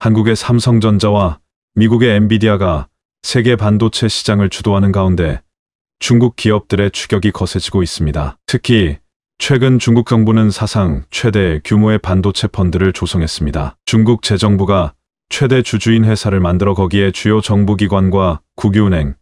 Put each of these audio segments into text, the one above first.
한국의 삼성전자와 미국의 엔비디아가 세계 반도체 시장을 주도하는 가운데 중국 기업들의 추격이 거세지고 있습니다. 특히 최근 중국 정부는 사상 최대 규모의 반도체 펀드를 조성했습니다. 중국 재정부가 최대 주주인 회사를 만들어 거기에 주요 정부기관과 국유은행,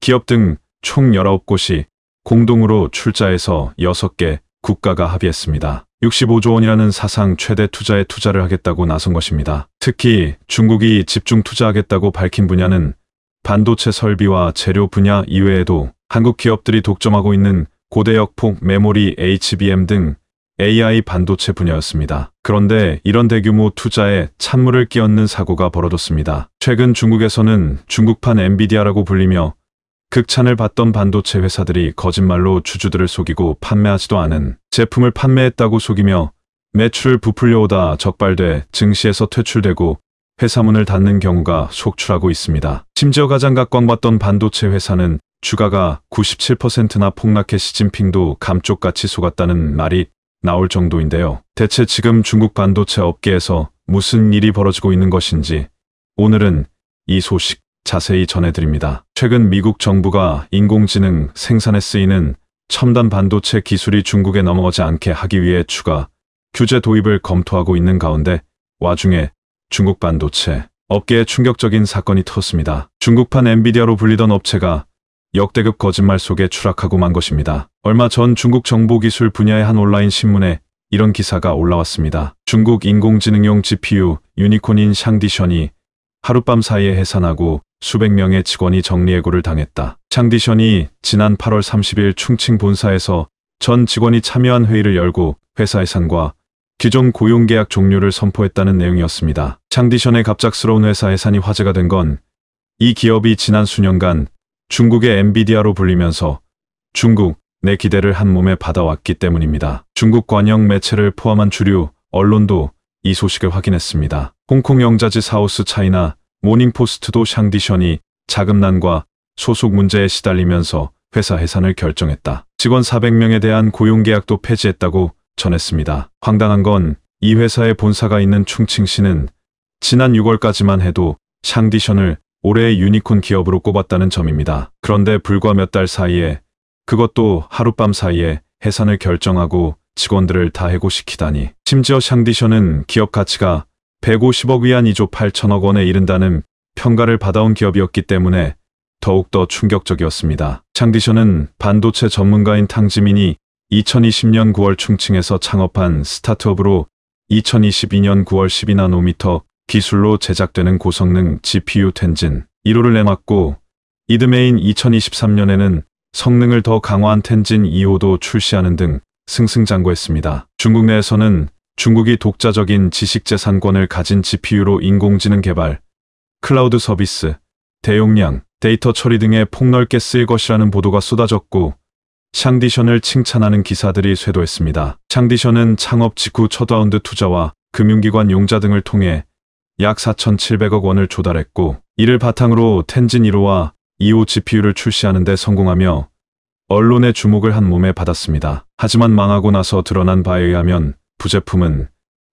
기업 등 총 19곳이 공동으로 출자해서 6개 국가가 합의했습니다. 65조 원이라는 사상 최대 투자에 투자를 하겠다고 나선 것입니다. 특히 중국이 집중 투자하겠다고 밝힌 분야는 반도체 설비와 재료 분야 이외에도 한국 기업들이 독점하고 있는 고대역폭 메모리 HBM 등 AI 반도체 분야였습니다. 그런데 이런 대규모 투자에 찬물을 끼얹는 사고가 벌어졌습니다. 최근 중국에서는 중국판 엔비디아라고 불리며 극찬을 받던 반도체 회사들이 거짓말로 주주들을 속이고 판매하지도 않은 제품을 판매했다고 속이며 매출 을 부풀려오다 적발돼 증시에서 퇴출되고 회사문을 닫는 경우가 속출하고 있습니다. 심지어 가장 각광받던 반도체 회사는 주가가 97%나 폭락해 시진핑도 감쪽같이 속았다는 말이 나올 정도인데요. 대체 지금 중국 반도체 업계에서 무슨 일이 벌어지고 있는 것인지 오늘은 이 소식 자세히 전해드립니다. 최근 미국 정부가 인공지능 생산에 쓰이는 첨단 반도체 기술이 중국에 넘어가지 않게 하기 위해 추가 규제 도입을 검토하고 있는 가운데 와중에 중국 반도체 업계에 충격적인 사건이 터졌습니다. 중국판 엔비디아로 불리던 업체가 역대급 거짓말 속에 추락하고 만 것입니다. 얼마 전 중국 정보기술 분야의 한 온라인 신문에 이런 기사가 올라왔습니다. 중국 인공지능용 GPU 유니콘인 샹디션이 하룻밤 사이에 해산하고 수백 명의 직원이 정리해고를 당했다. 창디션이 지난 8월 30일 충칭 본사에서 전 직원이 참여한 회의를 열고 회사 해산과 기존 고용계약 종료를 선포했다는 내용이었습니다. 창디션의 갑작스러운 회사 해산이 화제가 된 건 이 기업이 지난 수년간 중국의 엔비디아로 불리면서 중국 내 기대를 한 몸에 받아왔기 때문입니다. 중국 관영 매체를 포함한 주류 언론도 이 소식을 확인했습니다. 홍콩 영자지 사우스 차이나 모닝포스트도 샹디션이 자금난과 소속 문제에 시달리면서 회사 해산을 결정했다. 직원 400명에 대한 고용계약도 폐지했다고 전했습니다. 황당한 건 이 회사의 본사가 있는 충칭시는 지난 6월까지만 해도 샹디션을 올해의 유니콘 기업으로 꼽았다는 점입니다. 그런데 불과 몇 달 사이에 그것도 하룻밤 사이에 해산을 결정하고 직원들을 다 해고시키다니. 심지어 샹디션은 기업 가치가 150억 위안 2조 8천억 원에 이른다는 평가를 받아온 기업이었기 때문에 더욱더 충격적이었습니다. 창디션은 반도체 전문가인 탕지민이 2020년 9월 충칭에서 창업한 스타트업으로 2022년 9월 12나노미터 기술로 제작되는 고성능 GPU 텐진 1호를 내놨고 이듬해인 2023년에는 성능을 더 강화한 텐진 2호도 출시하는 등 승승장구했습니다. 중국 내에서는 중국이 독자적인 지식재산권을 가진 GPU로 인공지능 개발, 클라우드 서비스, 대용량, 데이터 처리 등에 폭넓게 쓰일 것이라는 보도가 쏟아졌고 샹디션을 칭찬하는 기사들이 쇄도했습니다. 샹디션은 창업 직후 첫 라운드 투자와 금융기관 용자 등을 통해 약 4,700억 원을 조달했고 이를 바탕으로 텐진 1호와 2호 GPU를 출시하는 데 성공하며 언론의 주목을 한 몸에 받았습니다. 하지만 망하고 나서 드러난 바에 의하면 부제품은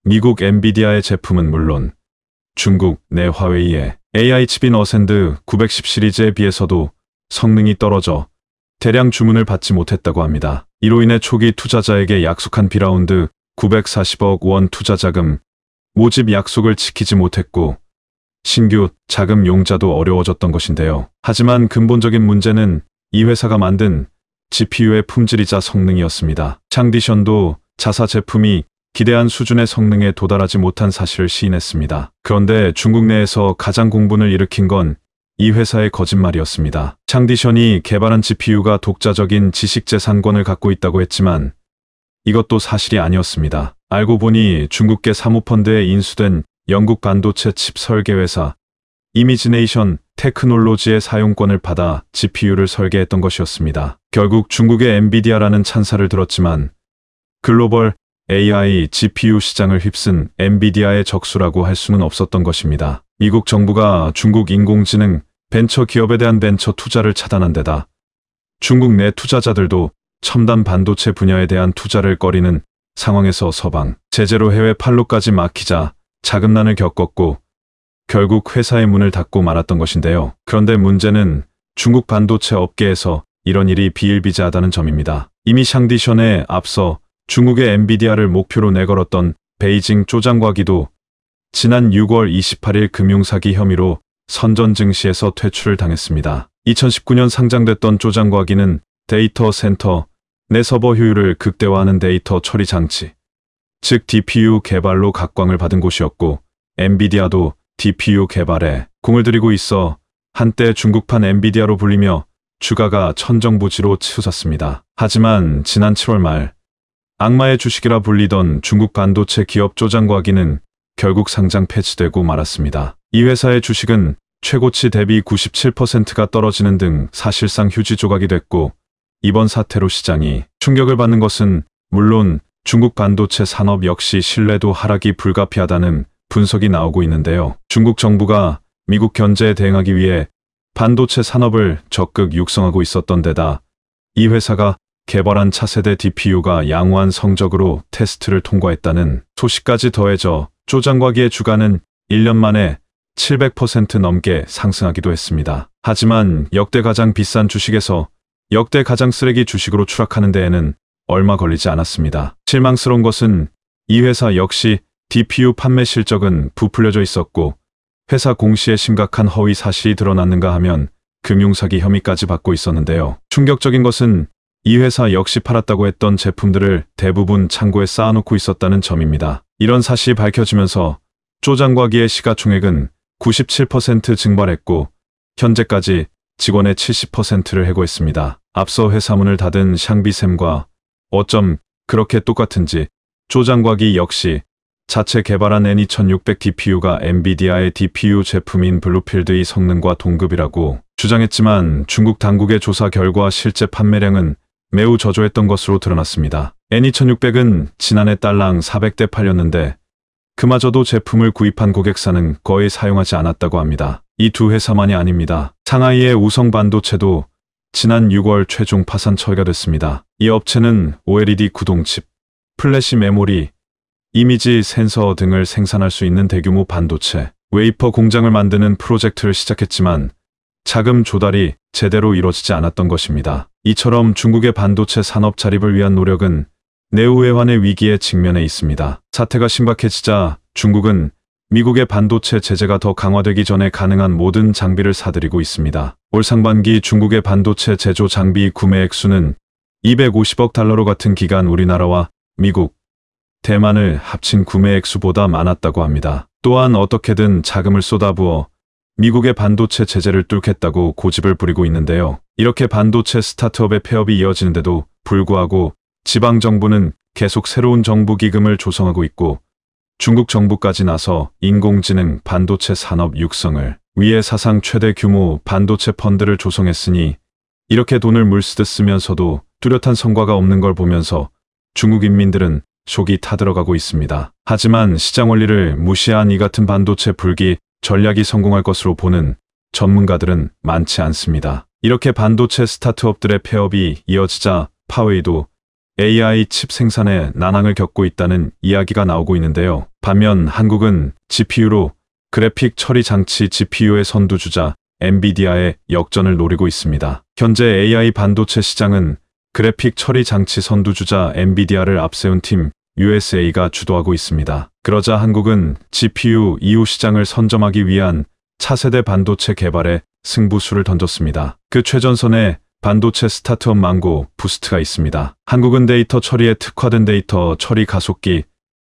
미국 엔비디아의 제품은 물론 중국 내 화웨이의 AI 칩인 어센드 910 시리즈에 비해서도 성능이 떨어져 대량 주문을 받지 못했다고 합니다. 이로 인해 초기 투자자에게 약속한 비라운드 940억 원 투자 자금 모집 약속을 지키지 못했고 신규 자금 용자도 어려워졌던 것인데요. 하지만 근본적인 문제는 이 회사가 만든 GPU의 품질이자 성능이었습니다. 창디션도 자사 제품이 기대한 수준의 성능에 도달하지 못한 사실을 시인했습니다. 그런데 중국 내에서 가장 공분을 일으킨 건 이 회사의 거짓말이었습니다. 창디션이 개발한 GPU가 독자적인 지식재산권을 갖고 있다고 했지만 이것도 사실이 아니었습니다. 알고 보니 중국계 사모펀드에 인수된 영국 반도체 칩 설계 회사 이미지네이션 테크놀로지의 사용권을 받아 GPU를 설계했던 것이었습니다. 결국 중국의 엔비디아라는 찬사를 들었지만 글로벌 AI, GPU 시장을 휩쓴 엔비디아의 적수라고 할 수는 없었던 것입니다. 미국 정부가 중국 인공지능 벤처 기업에 대한 벤처 투자를 차단한 데다 중국 내 투자자들도 첨단 반도체 분야에 대한 투자를 꺼리는 상황에서 서방, 제재로 해외 팔로까지 막히자 자금난을 겪었고 결국 회사의 문을 닫고 말았던 것인데요. 그런데 문제는 중국 반도체 업계에서 이런 일이 비일비재하다는 점입니다. 이미 샹디션에 앞서 중국의 엔비디아를 목표로 내걸었던 베이징 쪼장과기도 지난 6월 28일 금융사기 혐의로 선전 증시에서 퇴출을 당했습니다. 2019년 상장됐던 쪼장과기는 데이터 센터 내 서버 효율을 극대화하는 데이터 처리 장치, 즉 DPU 개발로 각광을 받은 곳이었고 엔비디아도 DPU 개발에 공을 들이고 있어 한때 중국판 엔비디아로 불리며 주가가 천정부지로 치솟았습니다. 하지만 지난 7월 말 악마의 주식이라 불리던 중국 반도체 기업 조장과기는 결국 상장 폐지되고 말았습니다. 이 회사의 주식은 최고치 대비 97%가 떨어지는 등 사실상 휴지 조각이 됐고 이번 사태로 시장이 충격을 받는 것은 물론 중국 반도체 산업 역시 신뢰도 하락이 불가피하다는 분석이 나오고 있는데요. 중국 정부가 미국 견제에 대응하기 위해 반도체 산업을 적극 육성하고 있었던 데다 이 회사가 개발한 차세대 DPU가 양호한 성적으로 테스트를 통과했다는 소식까지 더해져 조장과기의 주가는 1년 만에 700% 넘게 상승하기도 했습니다. 하지만 역대 가장 비싼 주식에서 역대 가장 쓰레기 주식으로 추락하는 데에는 얼마 걸리지 않았습니다. 실망스러운 것은 이 회사 역시 DPU 판매 실적은 부풀려져 있었고 회사 공시에 심각한 허위 사실이 드러났는가 하면 금융사기 혐의까지 받고 있었는데요. 충격적인 것은 이 회사 역시 팔았다고 했던 제품들을 대부분 창고에 쌓아놓고 있었다는 점입니다. 이런 사실이 밝혀지면서 쪼장과기의 시가총액은 97% 증발했고 현재까지 직원의 70%를 해고했습니다. 앞서 회사문을 닫은 샹비샘과 어쩜 그렇게 똑같은지 쪼장과기 역시 자체 개발한 N2600 DPU가 엔비디아의 DPU 제품인 블루필드의 성능과 동급이라고 주장했지만 중국 당국의 조사 결과 실제 판매량은 매우 저조했던 것으로 드러났습니다. N2600은 지난해 달랑 400대 팔렸는데 그마저도 제품을 구입한 고객사는 거의 사용하지 않았다고 합니다. 이 두 회사만이 아닙니다. 상하이의 우성 반도체도 지난 6월 최종 파산 처리가 됐습니다이 업체는 OLED 구동칩, 플래시 메모리, 이미지 센서 등을 생산할 수 있는 대규모 반도체, 웨이퍼 공장을 만드는 프로젝트를 시작했지만 자금 조달이 제대로 이루어지지 않았던 것입니다. 이처럼 중국의 반도체 산업 자립을 위한 노력은 내후외환의 위기에 직면해 있습니다. 사태가 심각해지자 중국은 미국의 반도체 제재가 더 강화되기 전에 가능한 모든 장비를 사들이고 있습니다. 올 상반기 중국의 반도체 제조 장비 구매 액수는 250억 달러로 같은 기간 우리나라와 미국, 대만을 합친 구매 액수보다 많았다고 합니다. 또한 어떻게든 자금을 쏟아부어 미국의 반도체 제재를 뚫겠다고 고집을 부리고 있는데요. 이렇게 반도체 스타트업의 폐업이 이어지는데도 불구하고 지방정부는 계속 새로운 정부 기금을 조성하고 있고 중국 정부까지 나서 인공지능 반도체 산업 육성을 위해 사상 최대 규모 반도체 펀드를 조성했으니 이렇게 돈을 물쓰듯 쓰면서도 뚜렷한 성과가 없는 걸 보면서 중국 인민들은 속이 타들어가고 있습니다. 하지만 시장 원리를 무시한 이 같은 반도체 불기 전략이 성공할 것으로 보는 전문가들은 많지 않습니다. 이렇게 반도체 스타트업들의 폐업이 이어지자 파웨이도 AI 칩 생산에 난항을 겪고 있다는 이야기가 나오고 있는데요. 반면 한국은 GPU로 그래픽 처리 장치 GPU의 선두주자 엔비디아의 역전을 노리고 있습니다. 현재 AI 반도체 시장은 그래픽 처리 장치 선두주자 엔비디아를 앞세운 팀 USA가 주도하고 있습니다. 그러자 한국은 GPU 이후 시장을 선점하기 위한 차세대 반도체 개발에 승부수를 던졌습니다. 그 최전선에 반도체 스타트업 망고 부스트가 있습니다. 한국은 데이터 처리에 특화된 데이터 처리 가속기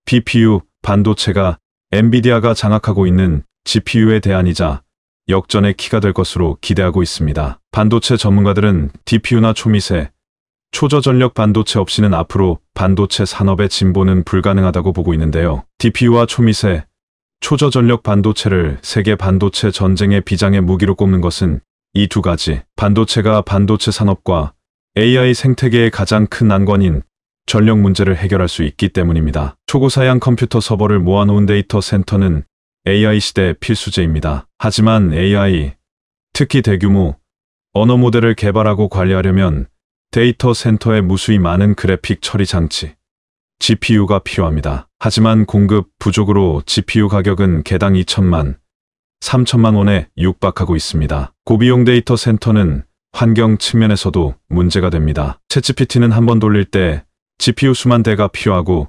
BPU 반도체가 엔비디아가 장악하고 있는 g p u 에 대안이자 역전의 키가 될 것으로 기대하고 있습니다. 반도체 전문가들은 DPU나 초미세, 초저전력 반도체 없이는 앞으로 반도체 산업의 진보는 불가능하다고 보고 있는데요. DPU와 초미세, 초저전력 반도체를 세계 반도체 전쟁의 비장의 무기로 꼽는 것은 이 두 가지 반도체가 반도체 산업과 AI 생태계의 가장 큰 난관인 전력 문제를 해결할 수 있기 때문입니다. 초고사양 컴퓨터 서버를 모아놓은 데이터 센터는 AI 시대 필수제입니다. 하지만 AI, 특히 대규모 언어 모델을 개발하고 관리하려면 데이터 센터에 무수히 많은 그래픽 처리 장치, GPU가 필요합니다. 하지만 공급 부족으로 GPU 가격은 개당 2천만, 3천만 원에 육박하고 있습니다. 고비용 데이터 센터는 환경 측면에서도 문제가 됩니다. 챗 g 피티는한 번 돌릴 때 GPU 수만 대가 필요하고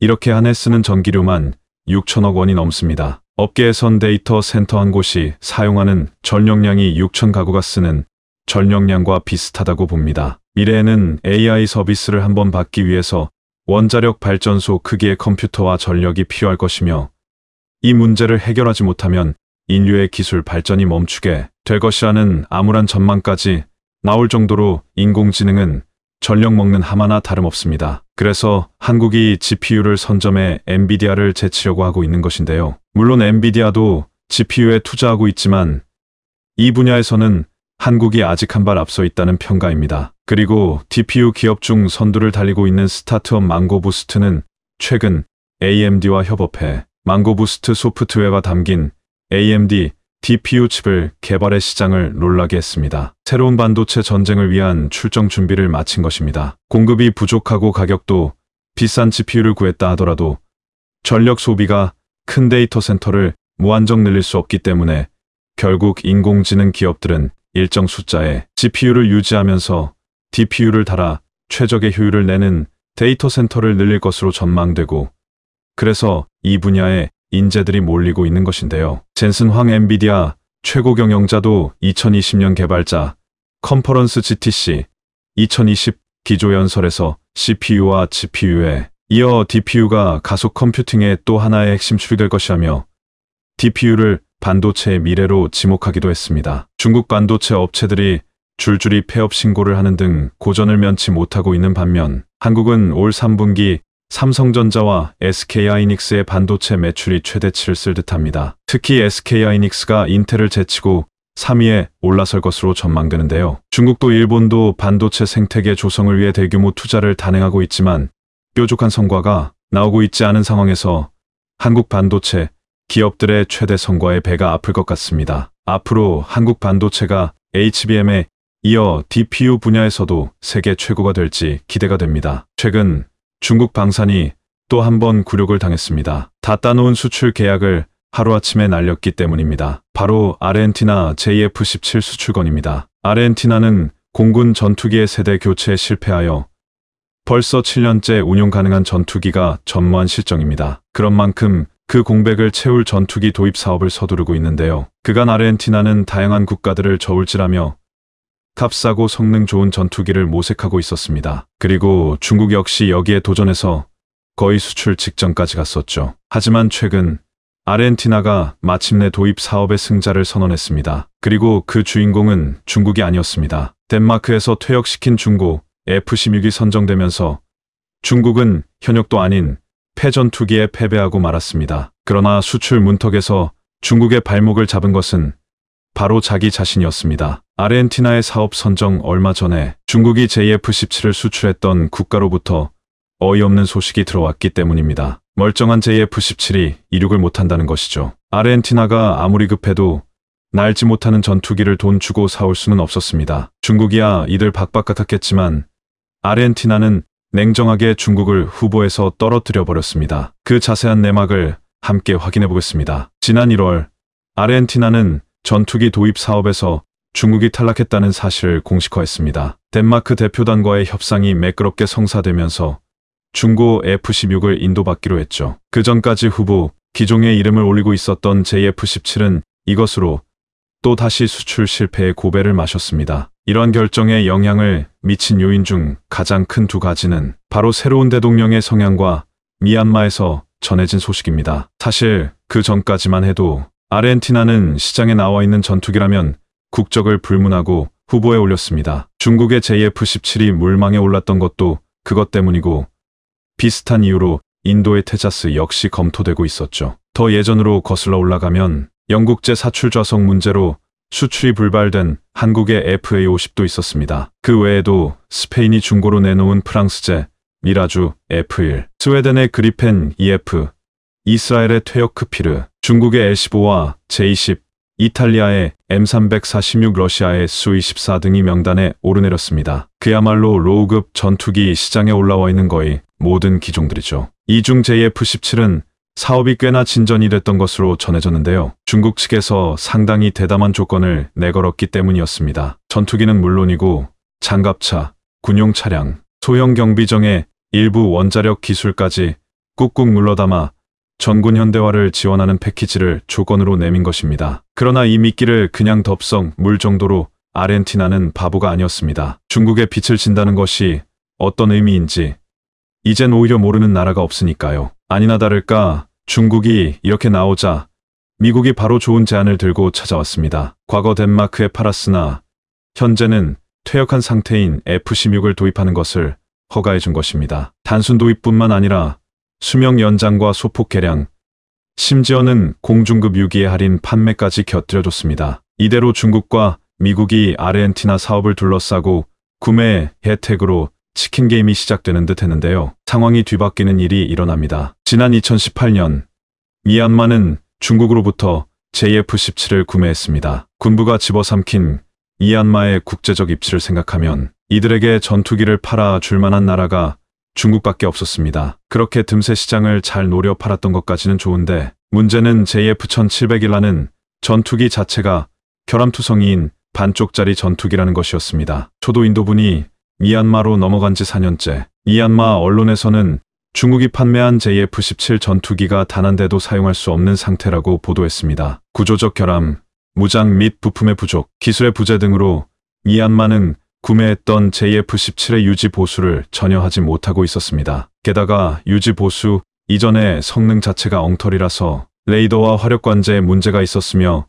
이렇게 한 해 쓰는 전기료만 6천억 원이 넘습니다. 업계에선 데이터 센터 한 곳이 사용하는 전력량이 6천 가구가 쓰는 전력량과 비슷하다고 봅니다. 미래에는 AI 서비스를 한번 받기 위해서 원자력 발전소 크기의 컴퓨터와 전력이 필요할 것이며 이 문제를 해결하지 못하면 인류의 기술 발전이 멈추게 될 것이라는 암울한 전망까지 나올 정도로 인공지능은 전력 먹는 하마나 다름없습니다. 그래서 한국이 GPU를 선점해 엔비디아를 제치려고 하고 있는 것인데요. 물론 엔비디아도 GPU에 투자하고 있지만 이 분야에서는 한국이 아직 한 발 앞서 있다는 평가입니다. 그리고 DPU 기업 중 선두를 달리고 있는 스타트업 망고부스트는 최근 AMD와 협업해 망고부스트 소프트웨어가 담긴 AMD DPU 칩을 개발해 시장을 놀라게 했습니다. 새로운 반도체 전쟁을 위한 출정 준비를 마친 것입니다. 공급이 부족하고 가격도 비싼 GPU를 구했다 하더라도 전력 소비가 큰 데이터 센터를 무한정 늘릴 수 없기 때문에 결국 인공지능 기업들은 일정 숫자의 GPU를 유지하면서 DPU를 달아 최적의 효율을 내는 데이터 센터를 늘릴 것으로 전망되고 그래서 이 분야에 인재들이 몰리고 있는 것인데요. 젠슨 황 엔비디아 최고 경영자도 2020년 개발자 컨퍼런스 GTC 2020 기조연설에서 CPU와 GPU에 이어 DPU가 가속 컴퓨팅의 또 하나의 핵심 출이될 것이라며 DPU를 반도체의 미래로 지목하기도 했습니다. 중국 반도체 업체들이 줄줄이 폐업 신고를 하는 등 고전을 면치 못하고 있는 반면 한국은 올 3분기 삼성전자와 SK하이닉스의 반도체 매출이 최대치를 쓸 듯합니다. 특히 SK하이닉스가 인텔을 제치고 3위에 올라설 것으로 전망되는데요. 중국도 일본도 반도체 생태계 조성을 위해 대규모 투자를 단행하고 있지만 뾰족한 성과가 나오고 있지 않은 상황에서 한국 반도체 기업들의 최대 성과의 배가 아플 것 같습니다. 앞으로 한국 반도체가 HBM의 이어 DPU 분야에서도 세계 최고가 될지 기대가 됩니다. 최근 중국 방산이 또 한번 굴욕을 당했습니다. 다 따놓은 수출 계약을 하루아침에 날렸기 때문입니다. 바로 아르헨티나 JF-17 수출권입니다 아르헨티나는 공군 전투기의 세대 교체에 실패하여 벌써 7년째 운용 가능한 전투기가 전무한 실정입니다. 그런 만큼 그 공백을 채울 전투기 도입 사업을 서두르고 있는데요. 그간 아르헨티나는 다양한 국가들을 저울질하며 값싸고 성능 좋은 전투기를 모색하고 있었습니다. 그리고 중국 역시 여기에 도전해서 거의 수출 직전까지 갔었죠. 하지만 최근 아르헨티나가 마침내 도입 사업의 승자를 선언했습니다. 그리고 그 주인공은 중국이 아니었습니다. 덴마크에서 퇴역시킨 중고 F-16이 선정되면서 중국은 현역도 아닌 패전투기에 패배하고 말았습니다. 그러나 수출 문턱에서 중국의 발목을 잡은 것은 바로 자기 자신이었습니다. 아르헨티나의 사업 선정 얼마 전에 중국이 JF-17을 수출했던 국가로부터 어이없는 소식이 들어왔기 때문입니다. 멀쩡한 JF-17이 이륙을 못한다는 것이죠. 아르헨티나가 아무리 급해도 날지 못하는 전투기를 돈 주고 사올 수는 없었습니다. 중국이야 이들 박박 같았겠지만 아르헨티나는 냉정하게 중국을 후보에서 떨어뜨려 버렸습니다. 그 자세한 내막을 함께 확인해 보겠습니다. 지난 1월 아르헨티나는 전투기 도입 사업에서 중국이 탈락했다는 사실을 공식화했습니다. 덴마크 대표단과의 협상이 매끄럽게 성사되면서 중고 F-16을 인도받기로 했죠. 그 전까지 후보 기종의 이름을 올리고 있었던 JF-17은 이것으로 또 다시 수출 실패의 고배를 마셨습니다. 이러한 결정에 영향을 미친 요인 중 가장 큰 두 가지는 바로 새로운 대통령의 성향과 미얀마에서 전해진 소식입니다. 사실 그 전까지만 해도 아르헨티나는 시장에 나와 있는 전투기라면 국적을 불문하고 후보에 올렸습니다. 중국의 JF-17이 물망에 올랐던 것도 그것 때문이고 비슷한 이유로 인도의 테자스 역시 검토되고 있었죠. 더 예전으로 거슬러 올라가면 영국제 사출 좌석 문제로 수출이 불발된 한국의 FA50도 있었습니다. 그 외에도 스페인이 중고로 내놓은 프랑스제 미라주 F1, 스웨덴의 그리펜 EF, 이스라엘의 퇴역크피르, 중국의 L15와 J10, 이탈리아의 M346 러시아의 수-24 등이 명단에 오르내렸습니다. 그야말로 로우급 전투기 시장에 올라와 있는 거의 모든 기종들이죠. 이중 JF-17은 사업이 꽤나 진전이 됐던 것으로 전해졌는데요. 중국 측에서 상당히 대담한 조건을 내걸었기 때문이었습니다. 전투기는 물론이고 장갑차, 군용 차량, 소형 경비정의 일부 원자력 기술까지 꾹꾹 눌러담아 전군 현대화를 지원하는 패키지를 조건으로 내민 것입니다. 그러나 이 미끼를 그냥 덥성 물 정도로 아르헨티나는 바보가 아니었습니다. 중국에 빛을 진다는 것이 어떤 의미인지 이젠 오히려 모르는 나라가 없으니까요. 아니나 다를까 중국이 이렇게 나오자 미국이 바로 좋은 제안을 들고 찾아왔습니다. 과거 덴마크의 파라스나 현재는 퇴역한 상태인 F-16을 도입하는 것을 허가해 준 것입니다. 단순 도입뿐만 아니라 수명 연장과 소폭 개량, 심지어는 공중급 유기의 할인 판매까지 곁들여줬습니다. 이대로 중국과 미국이 아르헨티나 사업을 둘러싸고 구매 혜택으로 치킨 게임이 시작되는 듯 했는데요. 상황이 뒤바뀌는 일이 일어납니다. 지난 2018년 미얀마는 중국으로부터 JF-17을 구매했습니다. 군부가 집어삼킨 미얀마의 국제적 입지를 생각하면 이들에게 전투기를 팔아 줄 만한 나라가 중국밖에 없었습니다. 그렇게 듬세 시장을 잘 노려 팔았던 것까지는 좋은데 문제는 JF-1700이라는 전투기 자체가 결함투성이인 반쪽짜리 전투기라는 것이었습니다. 초도인도분이 미얀마로 넘어간 지 4년째 미얀마 언론에서는 중국이 판매한 JF-17 전투기가 단 한 대도 사용할 수 없는 상태라고 보도했습니다. 구조적 결함, 무장 및 부품의 부족, 기술의 부재 등으로 미얀마는 구매했던 JF17의 유지 보수를 전혀 하지 못하고 있었습니다. 게다가 유지 보수 이전에 성능 자체가 엉터리라서 레이더와 화력관제에 문제가 있었으며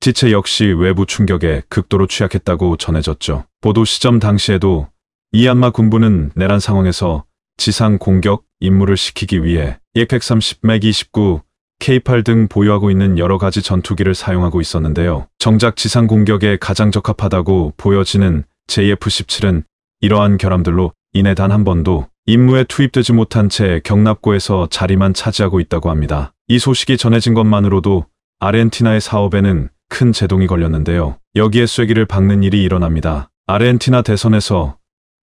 지체 역시 외부 충격에 극도로 취약했다고 전해졌죠. 보도 시점 당시에도 이안마 군부는 내란 상황에서 지상 공격 임무를 시키기 위해 예팩3 0 맥29 K8 등 보유하고 있는 여러 가지 전투기를 사용하고 있었는데요. 정작 지상 공격에 가장 적합하다고 보여지는 JF-17은 이러한 결함들로 이내 단 한 번도 임무에 투입되지 못한 채 경납고에서 자리만 차지하고 있다고 합니다. 이 소식이 전해진 것만으로도 아르헨티나의 사업에는 큰 제동이 걸렸는데요. 여기에 쐐기를 박는 일이 일어납니다. 아르헨티나 대선에서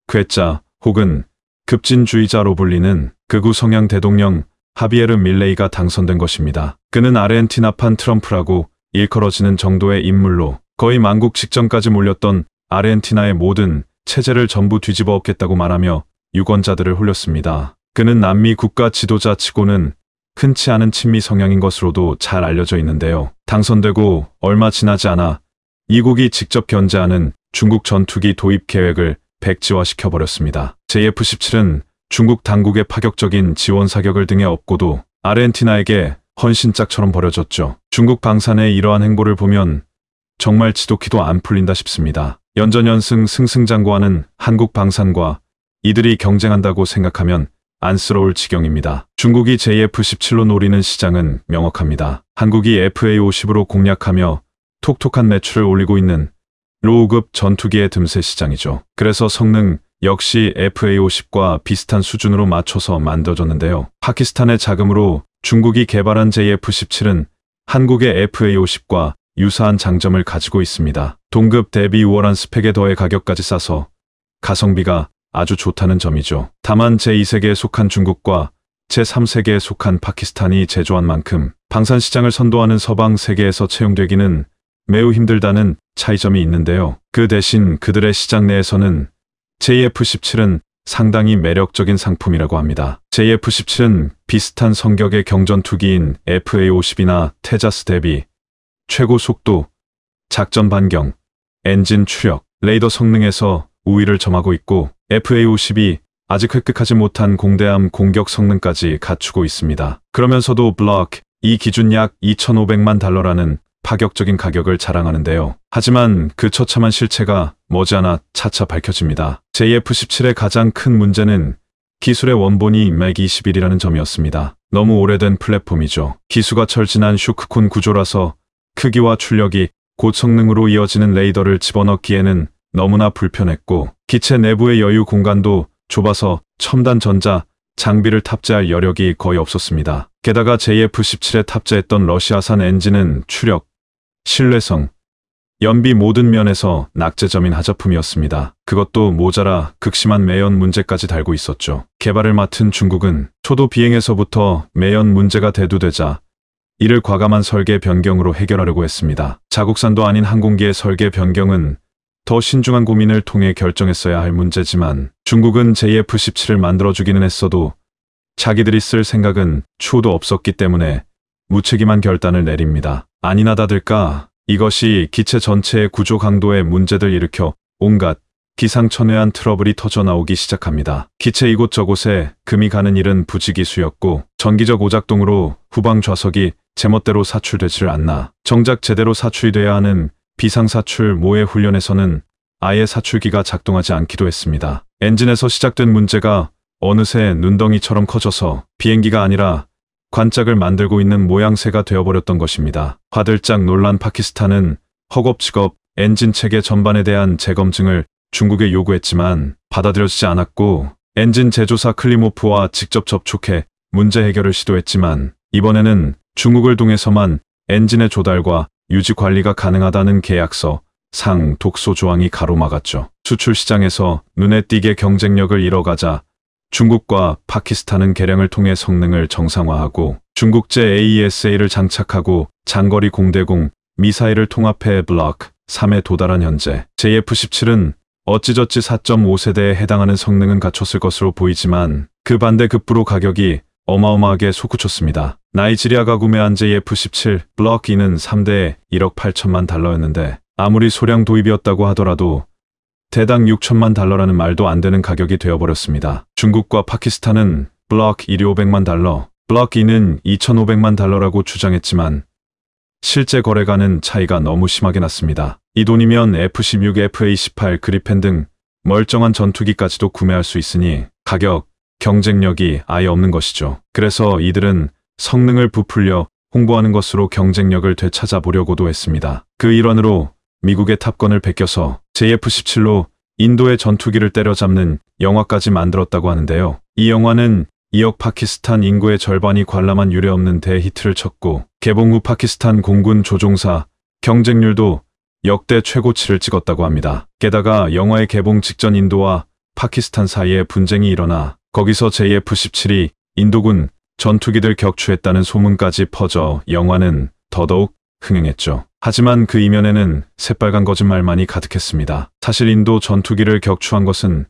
괴짜 혹은 급진주의자로 불리는 극우 성향 대통령 하비에르 밀레이가 당선된 것입니다. 그는 아르헨티나판 트럼프라고 일컬어지는 정도의 인물로 거의 만국 직전까지 몰렸던 아르헨티나의 모든 체제를 전부 뒤집어 엎겠다고 말하며 유권자들을 홀렸습니다. 그는 남미 국가 지도자 치고는 흔치 않은 친미 성향인 것으로도 잘 알려져 있는데요. 당선되고 얼마 지나지 않아 이국이 직접 견제하는 중국 전투기 도입 계획을 백지화시켜버렸습니다. JF-17은 중국 당국의 파격적인 지원 사격을 등에 업고도 아르헨티나에게 헌신짝처럼 버려졌죠. 중국 방산의 이러한 행보를 보면 정말 지독히도 안 풀린다 싶습니다. 연전연승 승승장구하는 한국 방산과 이들이 경쟁한다고 생각하면 안쓰러울 지경입니다. 중국이 JF-17로 노리는 시장은 명확합니다. 한국이 FA-50으로 공략하며 톡톡한 매출을 올리고 있는 로우급 전투기의 듬새 시장이죠. 그래서 성능 역시 FA-50과 비슷한 수준으로 맞춰서 만들어졌는데요. 파키스탄의 자금으로 중국이 개발한 JF-17은 한국의 FA-50과 유사한 장점을 가지고 있습니다. 동급 대비 우월한 스펙에 더해 가격까지 싸서 가성비가 아주 좋다는 점이죠. 다만 제2세계에 속한 중국과 제3세계에 속한 파키스탄이 제조한 만큼 방산 시장을 선도하는 서방 세계에서 채용되기는 매우 힘들다는 차이점이 있는데요. 그 대신 그들의 시장 내에서는 JF-17은 상당히 매력적인 상품이라고 합니다. JF-17은 비슷한 성격의 경전투기인 FA-50이나 테자스 대비 최고 속도, 작전 반경, 엔진 추력, 레이더 성능에서 우위를 점하고 있고 FA-52 아직 획득하지 못한 공대함 공격 성능까지 갖추고 있습니다. 그러면서도 블럭이 기준 약 2,500만 달러라는 파격적인 가격을 자랑하는데요. 하지만 그 처참한 실체가 머지않아 차차 밝혀집니다. JF-17의 가장 큰 문제는 기술의 원본이 맥21이라는 점이었습니다. 너무 오래된 플랫폼이죠. 기수가 철진한 쇼크콘 구조라서 크기와 출력이 고성능으로 이어지는 레이더를 집어넣기에는 너무나 불편했고 기체 내부의 여유 공간도 좁아서 첨단 전자, 장비를 탑재할 여력이 거의 없었습니다. 게다가 JF-17에 탑재했던 러시아산 엔진은 추력, 신뢰성, 연비 모든 면에서 낙제점인 하자품이었습니다. 그것도 모자라 극심한 매연 문제까지 달고 있었죠. 개발을 맡은 중국은 초도 비행에서부터 매연 문제가 대두되자 이를 과감한 설계 변경으로 해결하려고 했습니다. 자국산도 아닌 항공기의 설계 변경은 더 신중한 고민을 통해 결정했어야 할 문제지만 중국은 JF-17을 만들어주기는 했어도 자기들이 쓸 생각은 추호도 없었기 때문에 무책임한 결단을 내립니다. 아니나 다를까 이것이 기체 전체의 구조 강도에 문제들 일으켜 온갖 기상천외한 트러블이 터져나오기 시작합니다. 기체 이곳저곳에 금이 가는 일은 부지기수였고 전기적 오작동으로 후방 좌석이 제멋대로 사출되질 않나 정작 제대로 사출이 돼야 하는 비상사출 모의 훈련에서는 아예 사출기가 작동하지 않기도 했습니다. 엔진에서 시작된 문제가 어느새 눈덩이처럼 커져서 비행기가 아니라 관짝을 만들고 있는 모양새가 되어버렸던 것입니다. 화들짝 놀란 파키스탄은 허겁지겁 엔진 체계 전반에 대한 재검증을 중국에 요구했지만 받아들여지지 않았고 엔진 제조사 클리모프와 직접 접촉해 문제 해결을 시도했지만 이번에는 중국을 통해서만 엔진의 조달과 유지 관리가 가능하다는 계약서, 상, 독소 조항이 가로막았죠. 수출 시장에서 눈에 띄게 경쟁력을 잃어가자 중국과 파키스탄은 개량을 통해 성능을 정상화하고 중국제 AESA를 장착하고 장거리 공대공, 미사일을 통합해 블록 3에 도달한 현재 JF-17은 어찌저찌 4.5세대에 해당하는 성능은 갖췄을 것으로 보이지만 그 반대 급부로 가격이 어마어마하게 솟구쳤습니다. 나이지리아가 구매한 JF-17 블럭 e 는 3대에 1억 8천만 달러였는데 아무리 소량 도입이었다고 하더라도 대당 6천만 달러라는 말도 안 되는 가격이 되어버렸습니다. 중국과 파키스탄은 블럭 1이 500만 달러, 블럭 e 는 2,500만 달러라고 주장했지만 실제 거래가는 차이가 너무 심하게 났습니다. 이 돈이면 F-16, FA-18, 그리펜 등 멀쩡한 전투기까지도 구매할 수 있으니 가격, 경쟁력이 아예 없는 것이죠. 그래서 이들은 성능을 부풀려 홍보하는 것으로 경쟁력을 되찾아보려고도 했습니다. 그 일환으로 미국의 탑건을 베껴서 JF-17로 인도의 전투기를 때려잡는 영화까지 만들었다고 하는데요. 이 영화는 2억 파키스탄 인구의 절반이 관람한 유례없는 대히트를 쳤고 개봉 후 파키스탄 공군 조종사 경쟁률도 역대 최고치를 찍었다고 합니다. 게다가 영화의 개봉 직전 인도와 파키스탄 사이에 분쟁이 일어나 거기서 JF-17이 인도군 전투기들 격추했다는 소문까지 퍼져 영화는 더더욱 흥행했죠. 하지만 그 이면에는 새빨간 거짓말만이 가득했습니다. 사실 인도 전투기를 격추한 것은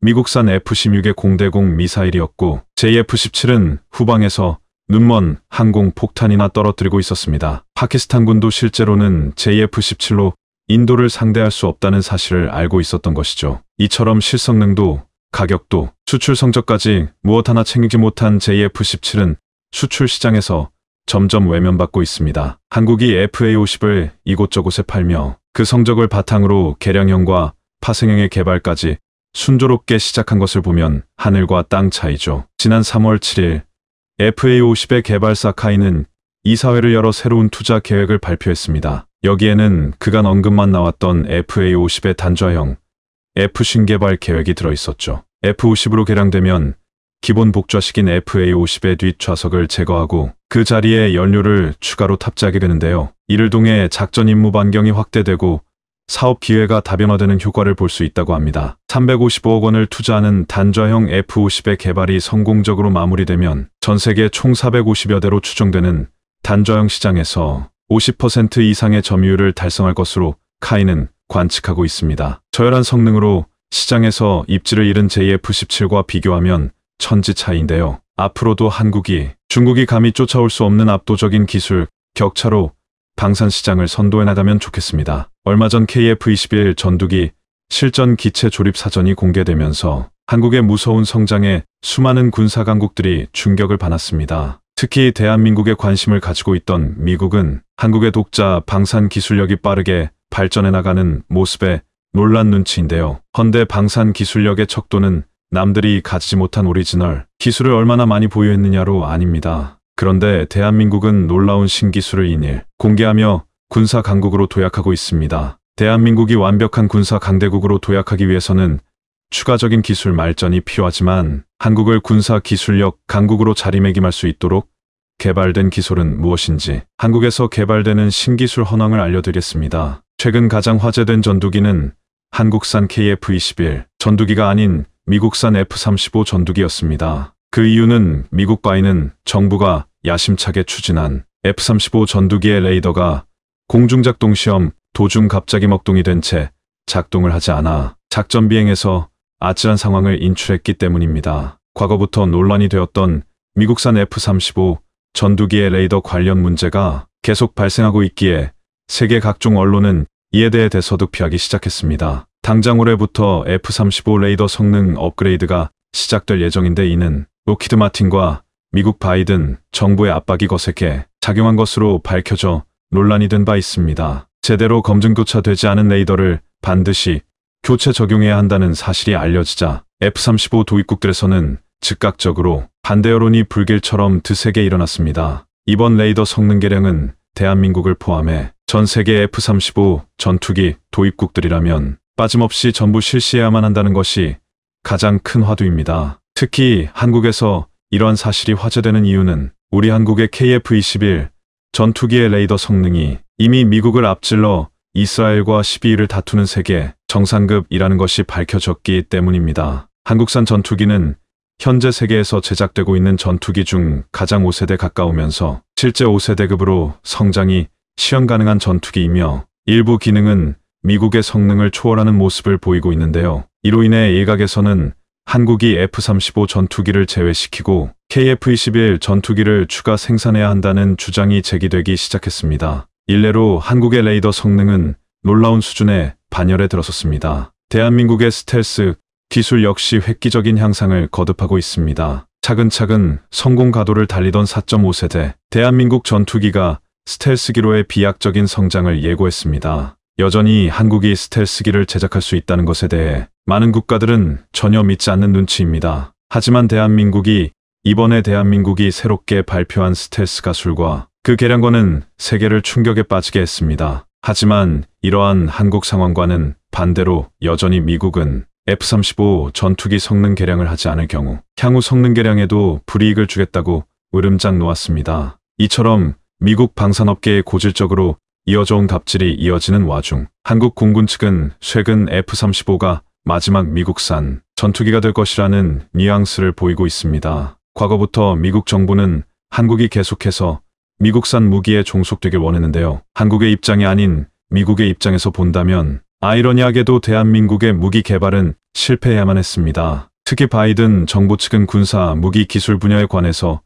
미국산 F-16의 공대공 미사일이었고 JF-17은 후방에서 눈먼 항공 폭탄이나 떨어뜨리고 있었습니다. 파키스탄군도 실제로는 JF-17로 인도를 상대할 수 없다는 사실을 알고 있었던 것이죠. 이처럼 실성능도 가격도, 수출 성적까지 무엇 하나 챙기지 못한 JF-17은 수출 시장에서 점점 외면받고 있습니다. 한국이 FA50을 이곳저곳에 팔며 그 성적을 바탕으로 개량형과 파생형의 개발까지 순조롭게 시작한 것을 보면 하늘과 땅 차이죠. 지난 3월 7일 FA50의 개발사 카이는 이사회를 열어 새로운 투자 계획을 발표했습니다. 여기에는 그간 언급만 나왔던 FA50의 단좌형, F신개발 계획이 들어있었죠. F50으로 개량되면 기본 복좌식인 FA50의 뒷좌석을 제거하고 그 자리에 연료를 추가로 탑재하게 되는데요. 이를 통해 작전 임무 반경이 확대되고 사업 기회가 다변화되는 효과를 볼 수 있다고 합니다. 355억 원을 투자하는 단좌형 F50의 개발이 성공적으로 마무리되면 전 세계 총 450여 대로 추정되는 단좌형 시장에서 50% 이상의 점유율을 달성할 것으로 카이는 관측하고 있습니다. 저열한 성능으로 시장에서 입지를 잃은 JF-17과 비교하면 천지 차이인데요. 앞으로도 한국이 중국이 감히 쫓아올 수 없는 압도적인 기술 격차로 방산 시장을 선도해 나가면 좋겠습니다. 얼마 전 KF-21 전두기 실전 기체 조립 사전이 공개되면서 한국의 무서운 성장에 수많은 군사 강국들이 충격을 받았습니다. 특히 대한민국에 관심을 가지고 있던 미국은 한국의 독자 방산 기술력이 빠르게 발전해 나가는 모습에 놀란 눈치인데요. 헌데 방산 기술력의 척도는 남들이 갖지 못한 오리지널 기술을 얼마나 많이 보유했느냐로 아닙니다. 그런데 대한민국은 놀라운 신기술을 인일 공개하며 군사 강국으로 도약하고 있습니다. 대한민국이 완벽한 군사 강대국으로 도약하기 위해서는 추가적인 기술 말전이 필요하지만 한국을 군사 기술력 강국으로 자리매김할 수 있도록 개발된 기술은 무엇인지 한국에서 개발되는 신기술 헌황을 알려드리겠습니다. 최근 가장 화제된 전두기는 한국산 KF-21 전두기가 아닌 미국산 F-35 전두기였습니다그 이유는 미국 바이는 정부가 야심차게 추진한 F-35 전두기의 레이더가 공중작동 시험 도중 갑자기 먹동이 된 채 작동을 하지 않아 작전 비행에서 아찔한 상황을 인출했기 때문입니다. 과거부터 논란이 되었던 미국산 F-35 전두기의 레이더 관련 문제가 계속 발생하고 있기에 세계 각종 언론은 이에 대해 대서독피하기 시작했습니다. 당장 올해부터 F-35 레이더 성능 업그레이드가 시작될 예정인데 이는 로키드 마틴과 미국 바이든 정부의 압박이 거세게 작용한 것으로 밝혀져 논란이 된 바 있습니다. 제대로 검증교차 되지 않은 레이더를 반드시 교체 적용해야 한다는 사실이 알려지자 F-35 도입국들에서는 즉각적으로 반대 여론이 불길처럼 드세게 일어났습니다. 이번 레이더 성능 개량은 대한민국을 포함해 전 세계 F-35 전투기 도입국들이라면 빠짐없이 전부 실시해야만 한다는 것이 가장 큰 화두입니다. 특히 한국에서 이러한 사실이 화제되는 이유는 우리 한국의 KF-21 전투기의 레이더 성능이 이미 미국을 앞질러 이스라엘과 12위를 다투는 세계 정상급이라는 것이 밝혀졌기 때문입니다. 한국산 전투기는 현재 세계에서 제작되고 있는 전투기 중 가장 5세대 가까우면서 실제 5세대급으로 성장이 시험 가능한 전투기이며 일부 기능은 미국의 성능을 초월하는 모습을 보이고 있는데요. 이로 인해 일각에서는 한국이 F-35 전투기를 제외시키고 KF-21 전투기를 추가 생산해야 한다는 주장이 제기되기 시작했습니다. 일례로 한국의 레이더 성능은 놀라운 수준의 반열에 들어섰습니다. 대한민국의 스텔스 기술 역시 획기적인 향상을 거듭하고 있습니다. 차근차근 성공 가도를 달리던 4.5세대 대한민국 전투기가 스텔스기로의 비약적인 성장을 예고했습니다. 여전히 한국이 스텔스기를 제작할 수 있다는 것에 대해 많은 국가들은 전혀 믿지 않는 눈치입니다. 하지만 대한민국이 이번에 대한민국이 새롭게 발표한 스텔스 가술과 그계량과은 세계를 충격에 빠지게 했습니다. 하지만 이러한 한국 상황과는 반대로 여전히 미국은 F-35 전투기 성능 개량을 하지 않을 경우 향후 성능 개량에도 불이익을 주겠다고 으름장 놓았습니다. 이처럼 미국 방산업계의 고질적으로 이어져온 갑질이 이어지는 와중 한국 공군 측은 최근 F-35가 마지막 미국산 전투기가 될 것이라는 뉘앙스를 보이고 있습니다. 과거부터 미국 정부는 한국이 계속해서 미국산 무기에 종속되길 원했는데요. 한국의 입장이 아닌 미국의 입장에서 본다면 아이러니하게도 대한민국의 무기 개발은 실패해야만 했습니다. 특히 바이든 정부 측은 군사 무기 기술 분야에 관해서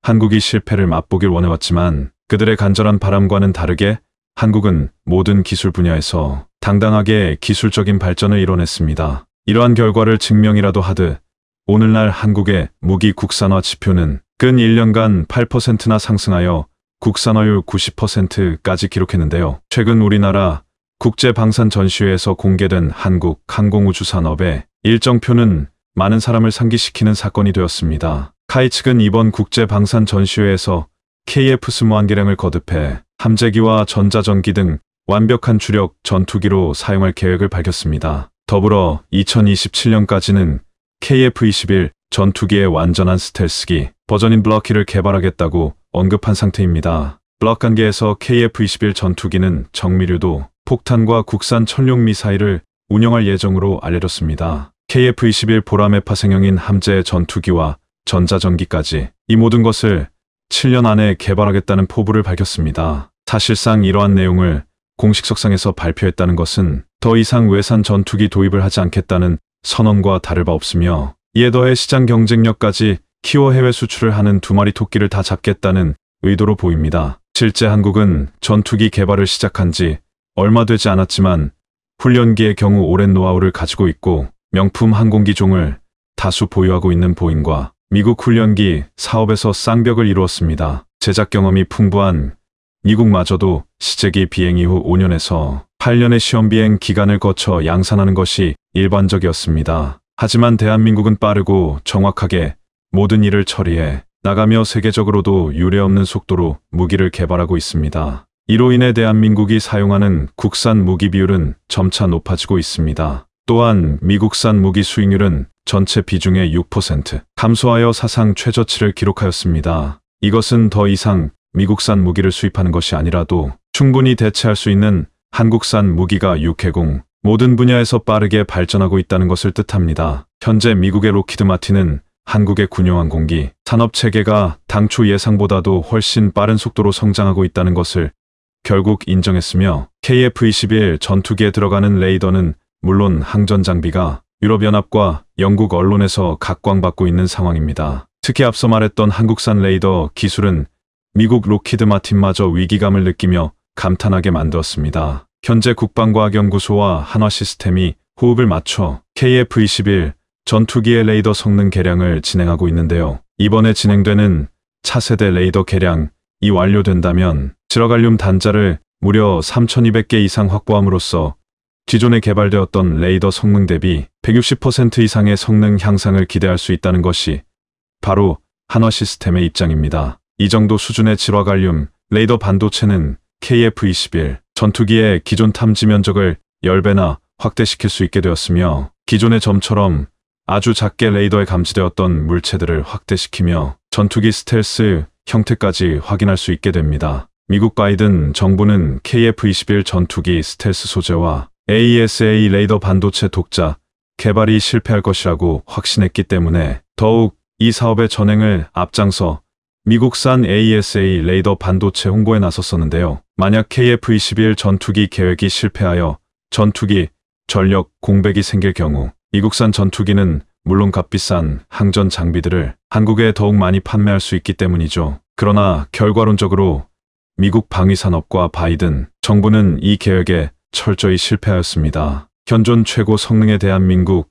한국이 실패를 맛보길 원해왔지만 그들의 간절한 바람과는 다르게 한국은 모든 기술 분야에서 당당하게 기술적인 발전을 이뤄냈습니다. 이러한 결과를 증명이라도 하듯 오늘날 한국의 무기 국산화 지표는 근 1년간 8%나 상승하여 국산화율 90%까지 기록했는데요. 최근 우리나라 국제방산전시회에서 공개된 한국 항공우주 산업의 일정표는 많은 사람을 상기시키는 사건이 되었습니다. 카이 측은 이번 국제방산전시회에서 KF-21기량을 거듭해 함재기와 전자전기 등 완벽한 주력 전투기로 사용할 계획을 밝혔습니다. 더불어 2027년까지는 KF-21 전투기의 완전한 스텔스기 버전인 블럭키를 개발하겠다고 언급한 상태입니다. 블럭 관계에서 KF-21 전투기는 정밀유도, 폭탄과 국산 천룡 미사일을 운영할 예정으로 알려졌습니다. KF-21 보라메파 생형인 함재 의 전투기와 전자전기까지 이 모든 것을 7년 안에 개발하겠다는 포부를 밝혔습니다. 사실상 이러한 내용을 공식석상에서 발표했다는 것은 더 이상 외산 전투기 도입을 하지 않겠다는 선언과 다를 바 없으며 이에 더해 시장 경쟁력까지 키워 해외 수출을 하는 두 마리 토끼를 다 잡겠다는 의도로 보입니다. 실제 한국은 전투기 개발을 시작한 지 얼마 되지 않았지만 훈련기의 경우 오랜 노하우를 가지고 있고 명품 항공기종을 다수 보유하고 있는 보잉과 미국 훈련기 사업에서 쌍벽을 이루었습니다. 제작 경험이 풍부한 미국마저도 시제기 비행 이후 5년에서 8년의 시험 비행 기간을 거쳐 양산하는 것이 일반적이었습니다. 하지만 대한민국은 빠르고 정확하게 모든 일을 처리해 나가며 세계적으로도 유례없는 속도로 무기를 개발하고 있습니다. 이로 인해 대한민국이 사용하는 국산 무기 비율은 점차 높아지고 있습니다. 또한 미국산 무기 수익률은 전체 비중의 6% 감소하여 사상 최저치를 기록하였습니다. 이것은 더 이상 미국산 무기를 수입하는 것이 아니라도 충분히 대체할 수 있는 한국산 무기가 6회공 모든 분야에서 빠르게 발전하고 있다는 것을 뜻합니다. 현재 미국의 로키드 마틴은 한국의 군용항공기 산업체계가 당초 예상보다도 훨씬 빠른 속도로 성장하고 있다는 것을 결국 인정했으며 KF-21 전투기에 들어가는 레이더는 물론 항전 장비가 유럽연합과 영국 언론에서 각광받고 있는 상황입니다. 특히 앞서 말했던 한국산 레이더 기술은 미국 로키드 마틴마저 위기감을 느끼며 감탄하게 만들었습니다. 현재 국방과학연구소와 한화시스템이 호흡을 맞춰 KF-21 전투기의 레이더 성능 개량을 진행하고 있는데요. 이번에 진행되는 차세대 레이더 개량이 완료된다면 지러갈륨 단자를 무려 3,200개 이상 확보함으로써 기존에 개발되었던 레이더 성능 대비 160% 이상의 성능 향상을 기대할 수 있다는 것이 바로 한화 시스템의 입장입니다. 이 정도 수준의 질화갈륨 레이더 반도체는 KF-21 전투기의 기존 탐지 면적을 10배나 확대시킬 수 있게 되었으며 기존의 점처럼 아주 작게 레이더에 감지되었던 물체들을 확대시키며 전투기 스텔스 형태까지 확인할 수 있게 됩니다. 미국 바이든 정부는 KF-21 전투기 스텔스 소재와 ASA 레이더 반도체 독자 개발이 실패할 것이라고 확신했기 때문에 더욱 이 사업의 전행을 앞장서 미국산 ASA 레이더 반도체 홍보에 나섰었는데요. 만약 KF-21 전투기 계획이 실패하여 전투기, 전력, 공백이 생길 경우 미국산 전투기는 물론 값비싼 항전 장비들을 한국에 더욱 많이 판매할 수 있기 때문이죠. 그러나 결과론적으로 미국 방위산업과 바이든 정부는 이 계획에 철저히 실패하였습니다. 현존 최고 성능의 대한민국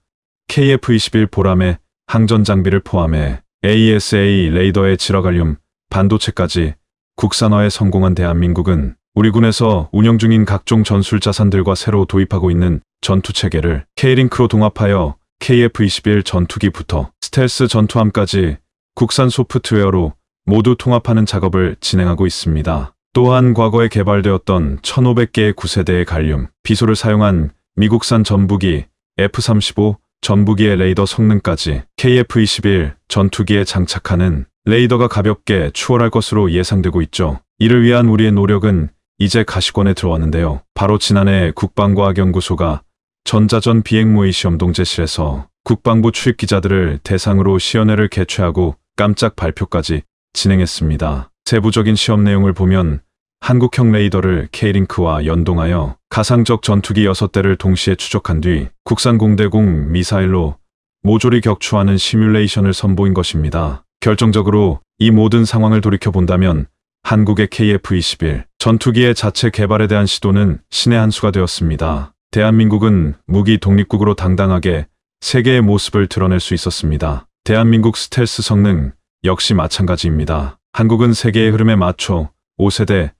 KF-21 보람의 항전 장비를 포함해 ASA 레이더의 질화갈륨, 반도체까지 국산화에 성공한 대한민국은 우리 군에서 운영 중인 각종 전술 자산들과 새로 도입하고 있는 전투 체계를 K링크로 동합하여 KF-21 전투기부터 스텔스 전투함까지 국산 소프트웨어로 모두 통합하는 작업을 진행하고 있습니다. 또한 과거에 개발되었던 1500개의 구세대의 갈륨, 비소를 사용한 미국산 전부기 F-35 전부기의 레이더 성능까지 KF-21 전투기에 장착하는 레이더가 가볍게 추월할 것으로 예상되고 있죠. 이를 위한 우리의 노력은 이제 가시권에 들어왔는데요. 바로 지난해 국방과학연구소가 전자전 비행모의 시험 동제실에서 국방부 출입 기자들을 대상으로 시연회를 개최하고 깜짝 발표까지 진행했습니다. 세부적인 시험 내용을 보면 한국형 레이더를 K링크와 연동하여 가상적 전투기 6대를 동시에 추적한 뒤 국산 공대공 미사일로 모조리 격추하는 시뮬레이션을 선보인 것입니다. 결정적으로 이 모든 상황을 돌이켜본다면 한국의 KF-21 전투기의 자체 개발에 대한 시도는 신의 한 수가 되었습니다. 대한민국은 무기 독립국으로 당당하게 세계의 모습을 드러낼 수 있었습니다. 대한민국 스텔스 성능 역시 마찬가지입니다. 한국은 세계의 흐름에 맞춰 5세대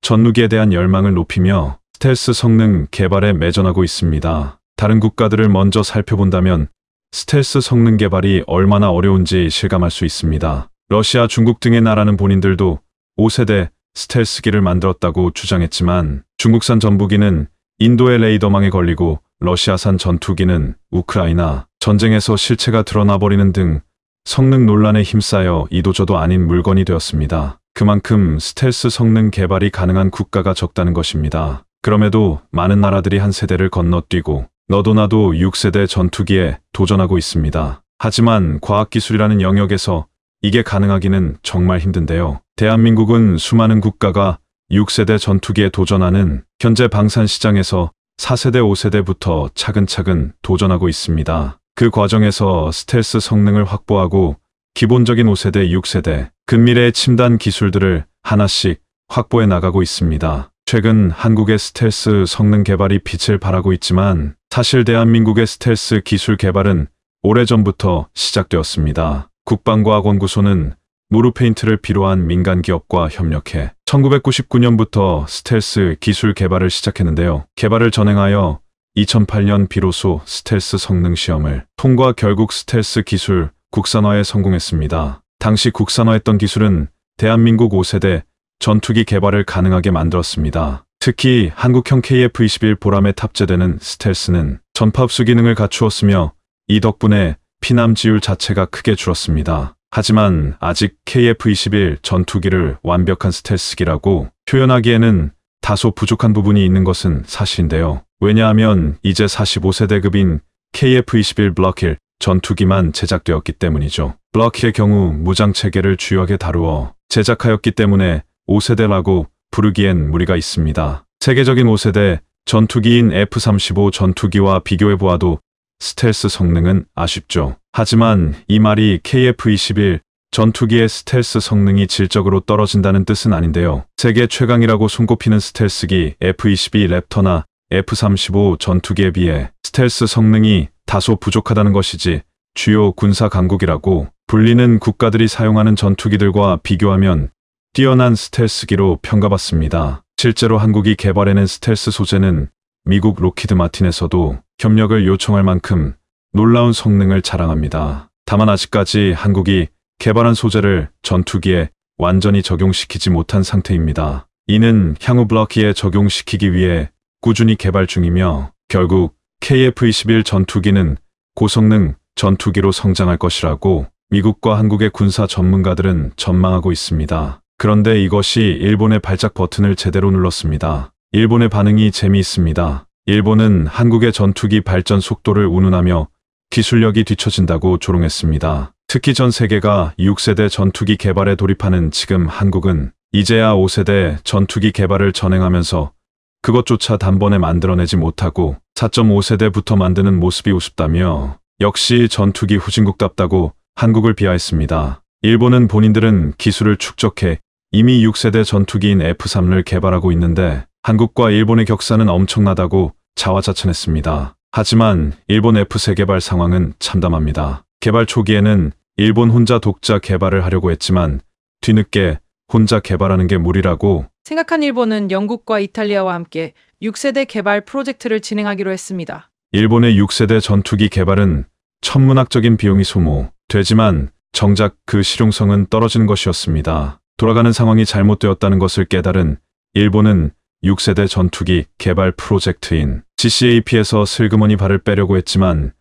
전무기에 대한 열망을 높이며 스텔스 성능 개발에 매전하고 있습니다. 다른 국가들을 먼저 살펴본다면 스텔스 성능 개발이 얼마나 어려운지 실감할 수 있습니다. 러시아, 중국 등의 나라는 본인들도 5세대 스텔스기를 만들었다고 주장했지만 중국산 전부기는 인도의 레이더망에 걸리고 러시아산 전투기는 우크라이나 전쟁에서 실체가 드러나버리는 등 성능 논란에 힘싸여 이도저도 아닌 물건이 되었습니다. 그만큼 스텔스 성능 개발이 가능한 국가가 적다는 것입니다. 그럼에도 많은 나라들이 한 세대를 건너뛰고 너도 나도 6세대 전투기에 도전하고 있습니다. 하지만 과학기술이라는 영역에서 이게 가능하기는 정말 힘든데요. 대한민국은 수많은 국가가 6세대 전투기에 도전하는 현재 방산 시장에서 4세대 5세대부터 차근차근 도전하고 있습니다. 그 과정에서 스텔스 성능을 확보하고 기본적인 5세대, 6세대, 근미래의 침단 기술들을 하나씩 확보해 나가고 있습니다. 최근 한국의 스텔스 성능 개발이 빛을 발하고 있지만 사실 대한민국의 스텔스 기술 개발은 오래전부터 시작되었습니다. 국방과학원구소는 무르페인트를 비롯한 민간 기업과 협력해 1999년부터 스텔스 기술 개발을 시작했는데요. 개발을 전행하여 2008년 비로소 스텔스 성능 시험을 통과 결국 스텔스 기술 국산화에 성공했습니다. 당시 국산화했던 기술은 대한민국 5세대 전투기 개발을 가능하게 만들었습니다. 특히 한국형 KF-21 보람에 탑재되는 스텔스는 전파흡수 기능을 갖추었으며 이 덕분에 피남 지율 자체가 크게 줄었습니다. 하지만 아직 KF-21 전투기를 완벽한 스텔스기라고 표현하기에는 다소 부족한 부분이 있는 것은 사실인데요. 왜냐하면 이제 45세대급인 KF-21 블럭힐 전투기만 제작되었기 때문이죠. 블럭힐의 경우 무장체계를 주요하게 다루어 제작하였기 때문에 5세대라고 부르기엔 무리가 있습니다. 세계적인 5세대 전투기인 F-35 전투기와 비교해보아도 스텔스 성능은 아쉽죠. 하지만 이 말이 KF-21 전투기의 스텔스 성능이 질적으로 떨어진다는 뜻은 아닌데요. 세계 최강이라고 손꼽히는 스텔스기 F-22 랩터나 F-35 전투기에 비해 스텔스 성능이 다소 부족하다는 것이지 주요 군사 강국이라고 불리는 국가들이 사용하는 전투기들과 비교하면 뛰어난 스텔스기로 평가받습니다. 실제로 한국이 개발해낸 스텔스 소재는 미국 로키드 마틴에서도 협력을 요청할 만큼 놀라운 성능을 자랑합니다. 다만 아직까지 한국이 개발한 소재를 전투기에 완전히 적용시키지 못한 상태입니다. 이는 향후 블럭키에 적용시키기 위해 꾸준히 개발 중이며 결국 KF-21 전투기는 고성능 전투기로 성장할 것이라고 미국과 한국의 군사 전문가들은 전망하고 있습니다. 그런데 이것이 일본의 발작 버튼을 제대로 눌렀습니다. 일본의 반응이 재미있습니다. 일본은 한국의 전투기 발전 속도를 운운하며 기술력이 뒤처진다고 조롱했습니다. 특히 전 세계가 6세대 전투기 개발에 돌입하는 지금 한국은 이제야 5세대 전투기 개발을 전행하면서 그것조차 단번에 만들어내지 못하고 4.5세대부터 만드는 모습이 우습다며 역시 전투기 후진국답다고 한국을 비하했습니다. 일본은 본인들은 기술을 축적해 이미 6세대 전투기인 F-3를 개발하고 있는데 한국과 일본의 격사는 엄청나다고 자화자찬했습니다. 하지만 일본 F3 개발 상황은 참담합니다. 개발 초기에는 일본 혼자 독자 개발을 하려고 했지만 뒤늦게 혼자 개발하는 게 무리라고 생각한 일본은 영국과 이탈리아와 함께 6세대 개발 프로젝트를 진행하기로 했습니다. 일본의 6세대 전투기 개발은 천문학적인 비용이 소모되지만 정작 그 실용성은 떨어지는 것이었습니다. 돌아가는 상황이 잘못되었다는 것을 깨달은 일본은 6세대 전투기 개발 프로젝트인 GCAP에서 슬그머니 발을 빼려고 했지만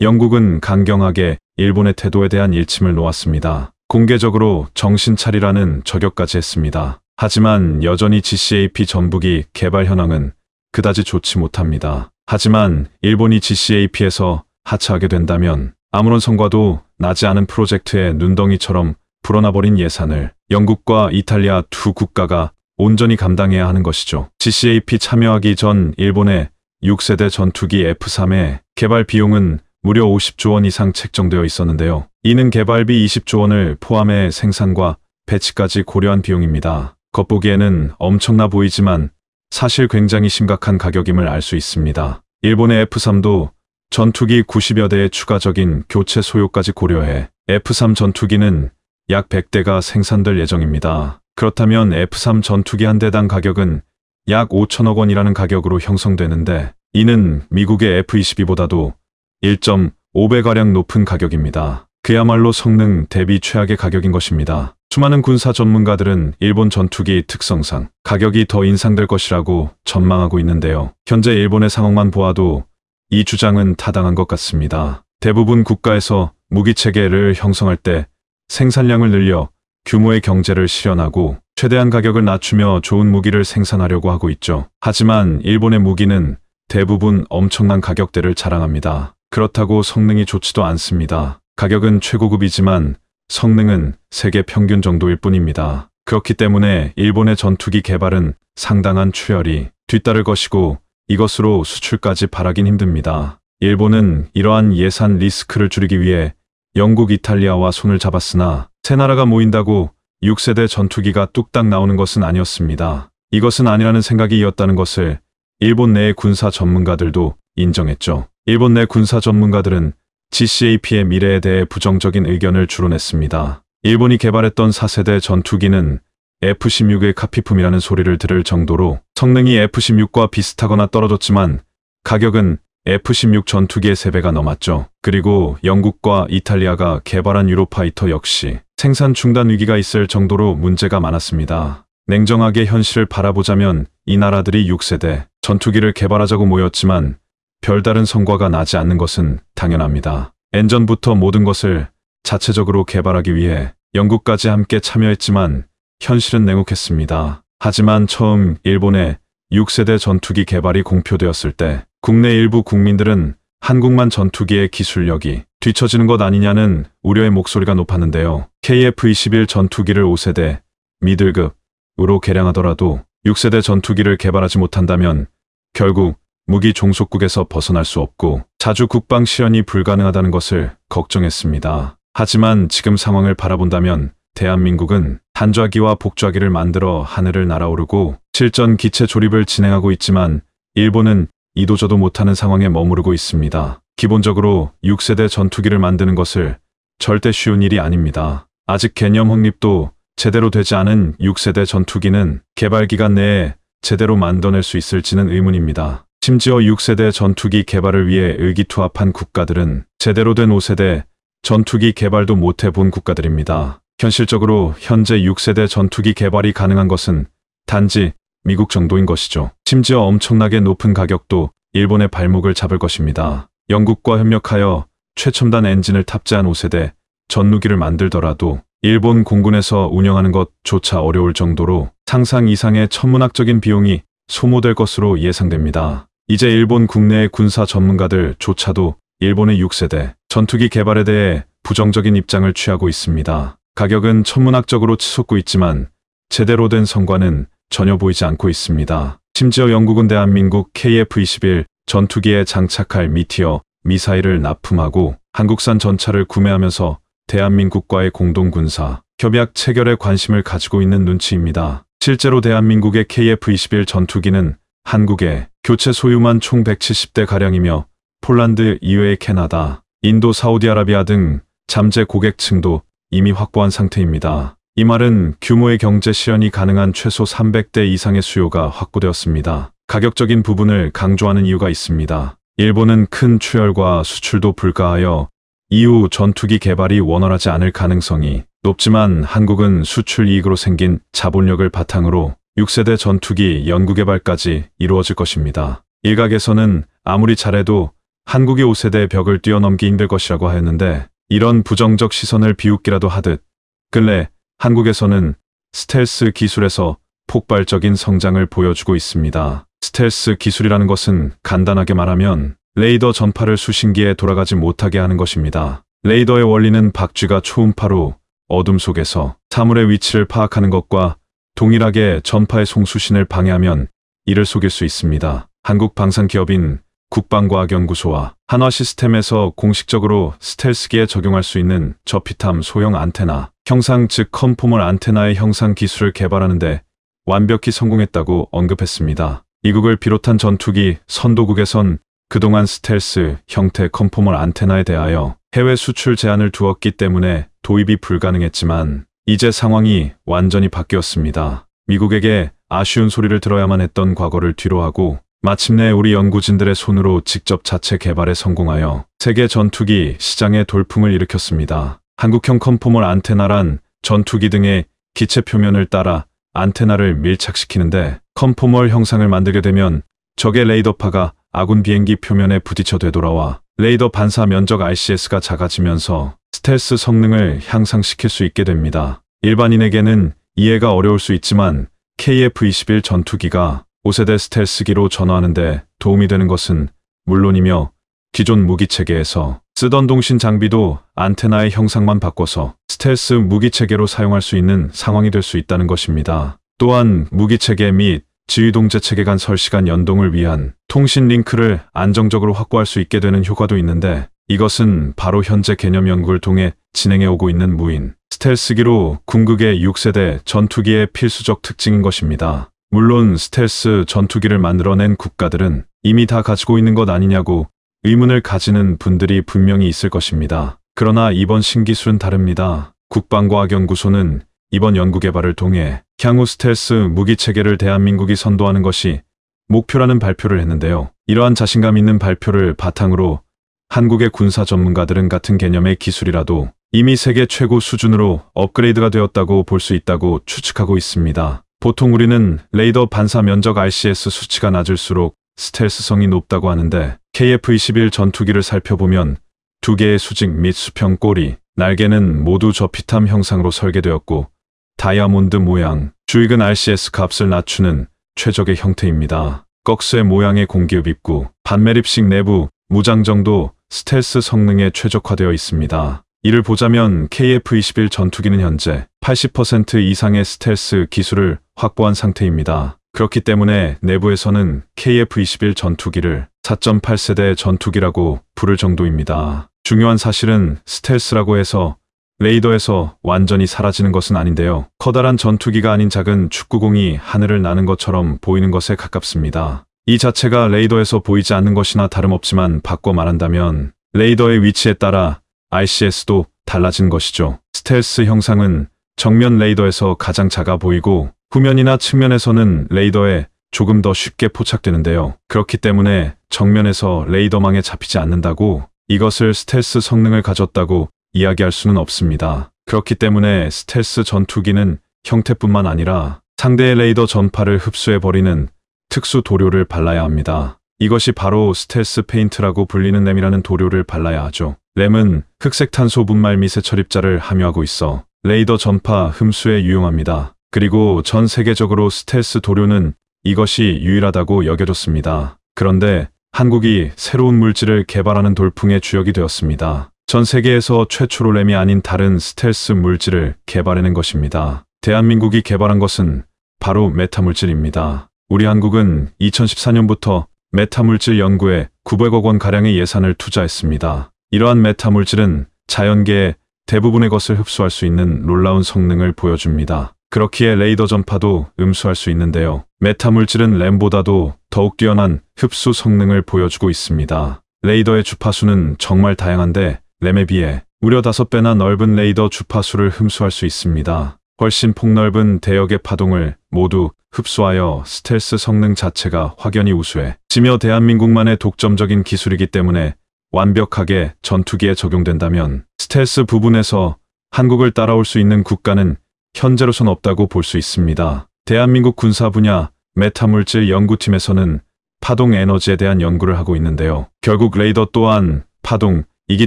영국은 강경하게 일본의 태도에 대한 일침을 놓았습니다. 공개적으로 정신 차리라는 저격까지 했습니다. 하지만 여전히 GCAP 전북이 개발 현황은 그다지 좋지 못합니다. 하지만 일본이 GCAP에서 하차하게 된다면 아무런 성과도 나지 않은 프로젝트의 눈덩이처럼 불어나버린 예산을 영국과 이탈리아 두 국가가 온전히 감당해야 하는 것이죠. GCAP 참여하기 전 일본의 6세대 전투기 F-3의 개발 비용은 무려 50조 원 이상 책정되어 있었는데요. 이는 개발비 20조 원을 포함해 생산과 배치까지 고려한 비용입니다. 겉보기에는 엄청나 보이지만 사실 굉장히 심각한 가격임을 알 수 있습니다. 일본의 F3도 전투기 90여 대의 추가적인 교체 소요까지 고려해 F3 전투기는 약 100대가 생산될 예정입니다. 그렇다면 F3 전투기 한 대당 가격은 약 5천억 원이라는 가격으로 형성되는데 이는 미국의 F22보다도 1.5배가량 높은 가격입니다. 그야말로 성능 대비 최악의 가격인 것입니다. 수많은 군사 전문가들은 일본 전투기 특성상 가격이 더 인상될 것이라고 전망하고 있는데요. 현재 일본의 상황만 보아도 이 주장은 타당한 것 같습니다. 대부분 국가에서 무기체계를 형성할 때 생산량을 늘려 규모의 경제를 실현하고 최대한 가격을 낮추며 좋은 무기를 생산하려고 하고 있죠. 하지만 일본의 무기는 대부분 엄청난 가격대를 자랑합니다. 그렇다고 성능이 좋지도 않습니다. 가격은 최고급이지만 성능은 세계 평균 정도일 뿐입니다. 그렇기 때문에 일본의 전투기 개발은 상당한 출혈이 뒤따를 것이고 이것으로 수출까지 바라긴 힘듭니다. 일본은 이러한 예산 리스크를 줄이기 위해 영국, 이탈리아와 손을 잡았으나 세 나라가 모인다고 6세대 전투기가 뚝딱 나오는 것은 아니었습니다. 이것은 아니라는 생각 이었다는 것을 일본 내의 군사 전문가들도 인정했죠. 일본 내 군사 전문가들은 GCAP의 미래에 대해 부정적인 의견을 주론했습니다. 일본이 개발했던 4세대 전투기는 F-16의 카피품이라는 소리를 들을 정도로 성능이 F-16과 비슷하거나 떨어졌지만 가격은 F-16 전투기의 3배가 넘었죠. 그리고 영국과 이탈리아가 개발한 유로파이터 역시 생산 중단 위기가 있을 정도로 문제가 많았습니다. 냉정하게 현실을 바라보자면 이 나라들이 6세대 전투기를 개발하자고 모였지만 별다른 성과가 나지 않는 것은 당연합니다. 엔전부터 모든 것을 자체적으로 개발하기 위해 영국까지 함께 참여했지만 현실은 냉혹했습니다. 하지만 처음 일본의 6세대 전투기 개발이 공표되었을 때 국내 일부 국민들은 한국만 전투기의 기술력이 뒤처지는 것 아니냐는 우려의 목소리가 높았는데요. KF-21 전투기를 5세대 미들급으로 개량하더라도 6세대 전투기를 개발하지 못한다면 결국 무기 종속국에서 벗어날 수 없고 자주 국방 시연이 불가능하다는 것을 걱정했습니다. 하지만 지금 상황을 바라본다면 대한민국은 단좌기와 복좌기를 만들어 하늘을 날아오르고 실전 기체 조립을 진행하고 있지만 일본은 이도저도 못하는 상황에 머무르고 있습니다. 기본적으로 6세대 전투기를 만드는 것을 절대 쉬운 일이 아닙니다. 아직 개념 확립도 제대로 되지 않은 6세대 전투기는 개발 기간 내에 제대로 만들어낼 수 있을지는 의문입니다. 심지어 6세대 전투기 개발을 위해 의기투합한 국가들은 제대로 된 5세대 전투기 개발도 못해본 국가들입니다. 현실적으로 현재 6세대 전투기 개발이 가능한 것은 단지 미국 정도인 것이죠. 심지어 엄청나게 높은 가격도 일본의 발목을 잡을 것입니다. 영국과 협력하여 최첨단 엔진을 탑재한 5세대 전무기를 만들더라도 일본 공군에서 운영하는 것조차 어려울 정도로 상상 이상의 천문학적인 비용이 소모될 것으로 예상됩니다. 이제 일본 국내의 군사 전문가들조차도 일본의 6세대 전투기 개발에 대해 부정적인 입장을 취하고 있습니다. 가격은 천문학적으로 치솟고 있지만 제대로 된 성과는 전혀 보이지 않고 있습니다. 심지어 영국은 대한민국 KF-21 전투기에 장착할 미티어 미사일을 납품하고 한국산 전차를 구매하면서 대한민국과의 공동군사 협약 체결에 관심을 가지고 있는 눈치입니다. 실제로 대한민국의 KF-21 전투기는 한국의 교체 소유만 총 170대가량이며 폴란드 이외의 캐나다, 인도 사우디아라비아 등 잠재 고객층도 이미 확보한 상태입니다. 이 말은 규모의 경제 시연이 가능한 최소 300대 이상의 수요가 확보되었습니다. 가격적인 부분을 강조하는 이유가 있습니다. 일본은 큰 출혈과 수출도 불가하여 이후 전투기 개발이 원활하지 않을 가능성이 높지만 한국은 수출 이익으로 생긴 자본력을 바탕으로 6세대 전투기 연구개발까지 이루어질 것입니다. 일각에서는 아무리 잘해도 한국이 5세대 벽을 뛰어넘기 힘들 것이라고 하였는데 이런 부정적 시선을 비웃기라도 하듯 근래 한국에서는 스텔스 기술에서 폭발적인 성장을 보여주고 있습니다. 스텔스 기술이라는 것은 간단하게 말하면 레이더 전파를 수신기에 돌아가지 못하게 하는 것입니다. 레이더의 원리는 박쥐가 초음파로 어둠 속에서 사물의 위치를 파악하는 것과 동일하게 전파의 송수신을 방해하면 이를 속일 수 있습니다. 한국 방산기업인 국방과학연구소와 한화시스템에서 공식적으로 스텔스기에 적용할 수 있는 저피탐 소형 안테나, 형상 즉 컴포멀 안테나의 형상 기술을 개발하는데 완벽히 성공했다고 언급했습니다. 이국을 비롯한 전투기 선도국에선 그동안 스텔스 형태 컴포멀 안테나에 대하여 해외 수출 제한을 두었기 때문에 도입이 불가능했지만 이제 상황이 완전히 바뀌었습니다. 미국에게 아쉬운 소리를 들어야만 했던 과거를 뒤로하고 마침내 우리 연구진들의 손으로 직접 자체 개발에 성공하여 세계 전투기 시장에 돌풍을 일으켰습니다. 한국형 컴포멀 안테나란 전투기 등의 기체 표면을 따라 안테나를 밀착시키는데 컴포멀 형상을 만들게 되면 적의 레이더파가 아군 비행기 표면에 부딪혀 되돌아와 레이더 반사 면적 RCS가 작아지면서 스텔스 성능을 향상시킬 수 있게 됩니다. 일반인에게는 이해가 어려울 수 있지만 KF-21 전투기가 5세대 스텔스기로 전화하는데 도움이 되는 것은 물론이며 기존 무기체계에서 쓰던 동신 장비도 안테나의 형상만 바꿔서 스텔스 무기체계로 사용할 수 있는 상황이 될 수 있다는 것입니다. 또한 무기체계 및 지휘동제 체계 간 설시간 연동을 위한 통신 링크를 안정적으로 확보할 수 있게 되는 효과도 있는데 이것은 바로 현재 개념 연구를 통해 진행해오고 있는 무인 스텔스기로 궁극의 6세대 전투기의 필수적 특징인 것입니다. 물론 스텔스 전투기를 만들어낸 국가들은 이미 다 가지고 있는 것 아니냐고 의문을 가지는 분들이 분명히 있을 것입니다. 그러나 이번 신기술은 다릅니다. 국방과학연구소는 이번 연구개발을 통해 향후 스텔스 무기체계를 대한민국이 선도하는 것이 목표라는 발표를 했는데요. 이러한 자신감 있는 발표를 바탕으로 한국의 군사 전문가들은 같은 개념의 기술이라도 이미 세계 최고 수준으로 업그레이드가 되었다고 볼 수 있다고 추측하고 있습니다. 보통 우리는 레이더 반사 면적 RCS 수치가 낮을수록 스텔스성이 높다고 하는데 KF-21 전투기를 살펴보면 두 개의 수직 및 수평 꼬리, 날개는 모두 저피탐 형상으로 설계되었고 다이아몬드 모양, 주익은 RCS 값을 낮추는 최적의 형태입니다. 꺽쇠 모양의 공기업 입구, 반매립식 내부, 무장 정도, 스텔스 성능에 최적화되어 있습니다. 이를 보자면 KF-21 전투기는 현재 80% 이상의 스텔스 기술을 확보한 상태입니다. 그렇기 때문에 내부에서는 KF-21 전투기를 4.8세대 전투기라고 부를 정도입니다. 중요한 사실은 스텔스라고 해서 레이더에서 완전히 사라지는 것은 아닌데요. 커다란 전투기가 아닌 작은 축구공이 하늘을 나는 것처럼 보이는 것에 가깝습니다. 이 자체가 레이더에서 보이지 않는 것이나 다름없지만 바꿔 말한다면 레이더의 위치에 따라 RCS도 달라진 것이죠. 스텔스 형상은 정면 레이더에서 가장 작아 보이고 후면이나 측면에서는 레이더에 조금 더 쉽게 포착되는데요. 그렇기 때문에 정면에서 레이더망에 잡히지 않는다고 이것을 스텔스 성능을 가졌다고 이야기할 수는 없습니다. 그렇기 때문에 스텔스 전투기는 형태뿐만 아니라 상대의 레이더 전파를 흡수해버리는 특수 도료를 발라야 합니다. 이것이 바로 스텔스 페인트라고 불리는 램이라는 도료를 발라야 하죠. 램은 흑색 탄소 분말 미세 처립자를 함유하고 있어 레이더 전파 흠수에 유용합니다. 그리고 전 세계적으로 스텔스 도료는 이것이 유일하다고 여겨졌습니다. 그런데 한국이 새로운 물질을 개발하는 돌풍의 주역이 되었습니다. 전 세계에서 최초로 램이 아닌 다른 스텔스 물질을 개발해낸 것입니다. 대한민국이 개발한 것은 바로 메타물질입니다. 우리 한국은 2014년부터 메타물질 연구에 900억 원가량의 예산을 투자했습니다. 이러한 메타물질은 자연계의 대부분의 것을 흡수할 수 있는 놀라운 성능을 보여줍니다. 그렇기에 레이더 전파도 음수할 수 있는데요. 메타물질은 램보다도 더욱 뛰어난 흡수 성능을 보여주고 있습니다. 레이더의 주파수는 정말 다양한데 램에 비해 무려 5배나 넓은 레이더 주파수를 흠수할수 있습니다. 훨씬 폭넓은 대역의 파동을 모두 흡수하여 스텔스 성능 자체가 확연히 우수해 지며 대한민국만의 독점적인 기술이기 때문에 완벽하게 전투기에 적용된다면 스텔스 부분에서 한국을 따라올 수 있는 국가는 현재로선 없다고 볼 수 있습니다. 대한민국 군사 분야 메타물질 연구팀에서는 파동 에너지에 대한 연구를 하고 있는데요. 결국 레이더 또한 파동, 이기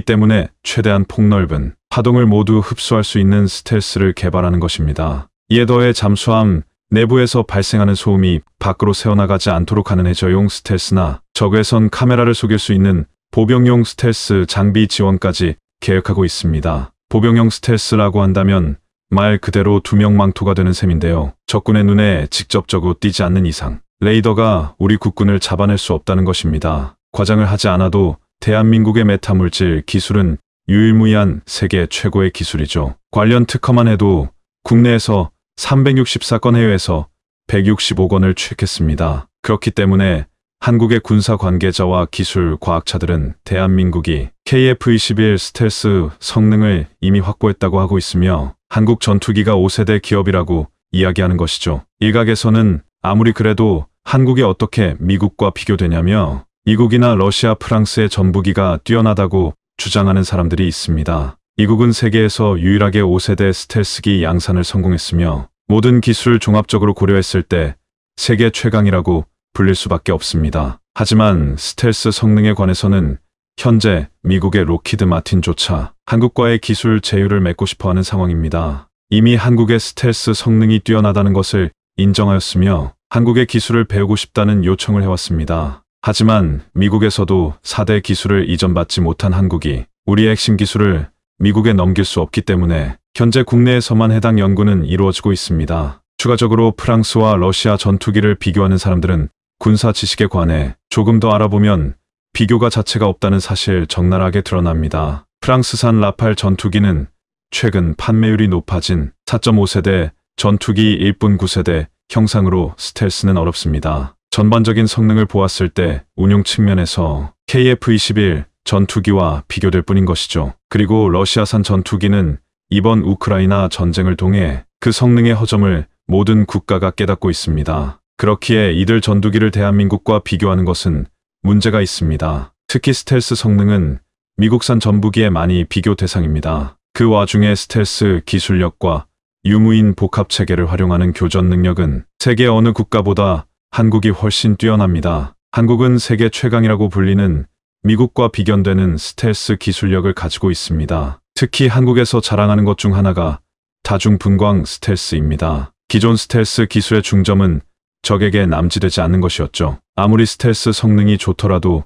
때문에 최대한 폭넓은 파동을 모두 흡수할 수 있는 스텔스를 개발하는 것입니다. 이에 더해 잠수함 내부에서 발생하는 소음이 밖으로 새어나가지 않도록 하는 해저용 스텔스나 적외선 카메라를 속일 수 있는 보병용 스텔스 장비 지원까지 계획하고 있습니다. 보병용 스텔스라고 한다면 말 그대로 두 명망토가 되는 셈인데요. 적군의 눈에 직접적으로 띄지 않는 이상 레이더가 우리 국군을 잡아낼 수 없다는 것입니다. 과장을 하지 않아도 대한민국의 메타물질 기술은 유일무이한 세계 최고의 기술이죠. 관련 특허만 해도 국내에서 364건 해외에서 165건을 취했습니다. 득 그렇기 때문에 한국의 군사 관계자와 기술 과학자들은 대한민국이 KF-21 스텔스 성능을 이미 확보했다고 하고 있으며 한국 전투기가 5세대 기업이라고 이야기하는 것이죠. 일각에서는 아무리 그래도 한국이 어떻게 미국과 비교되냐며 미국이나 러시아, 프랑스의 전부기가 뛰어나다고 주장하는 사람들이 있습니다. 미국은 세계에서 유일하게 5세대 스텔스기 양산을 성공했으며 모든 기술을 종합적으로 고려했을 때 세계 최강이라고 불릴 수밖에 없습니다. 하지만 스텔스 성능에 관해서는 현재 미국의 로키드 마틴조차 한국과의 기술 제휴를 맺고 싶어하는 상황입니다. 이미 한국의 스텔스 성능이 뛰어나다는 것을 인정하였으며 한국의 기술을 배우고 싶다는 요청을 해왔습니다. 하지만 미국에서도 4대 기술을 이전받지 못한 한국이 우리의 핵심 기술을 미국에 넘길 수 없기 때문에 현재 국내에서만 해당 연구는 이루어지고 있습니다. 추가적으로 프랑스와 러시아 전투기를 비교하는 사람들은 군사 지식에 관해 조금 더 알아보면 비교가 자체가 없다는 사실 적나라하게 드러납니다. 프랑스산 라팔 전투기는 최근 판매율이 높아진 4.5세대 전투기 1.9세대 형상으로 스텔스는 어렵습니다. 전반적인 성능을 보았을 때 운용 측면에서 KF-21 전투기와 비교될 뿐인 것이죠. 그리고 러시아산 전투기는 이번 우크라이나 전쟁을 통해 그 성능의 허점을 모든 국가가 깨닫고 있습니다. 그렇기에 이들 전투기를 대한민국과 비교하는 것은 문제가 있습니다. 특히 스텔스 성능은 미국산 전부기에 많이 비교 대상입니다. 그 와중에 스텔스 기술력과 유무인 복합체계를 활용하는 교전 능력은 세계 어느 국가보다 한국이 훨씬 뛰어납니다. 한국은 세계 최강이라고 불리는 미국과 비견되는 스텔스 기술력을 가지고 있습니다. 특히 한국에서 자랑하는 것 중 하나가 다중분광 스텔스입니다. 기존 스텔스 기술의 중점은 적에게 남지되지 않는 것이었죠. 아무리 스텔스 성능이 좋더라도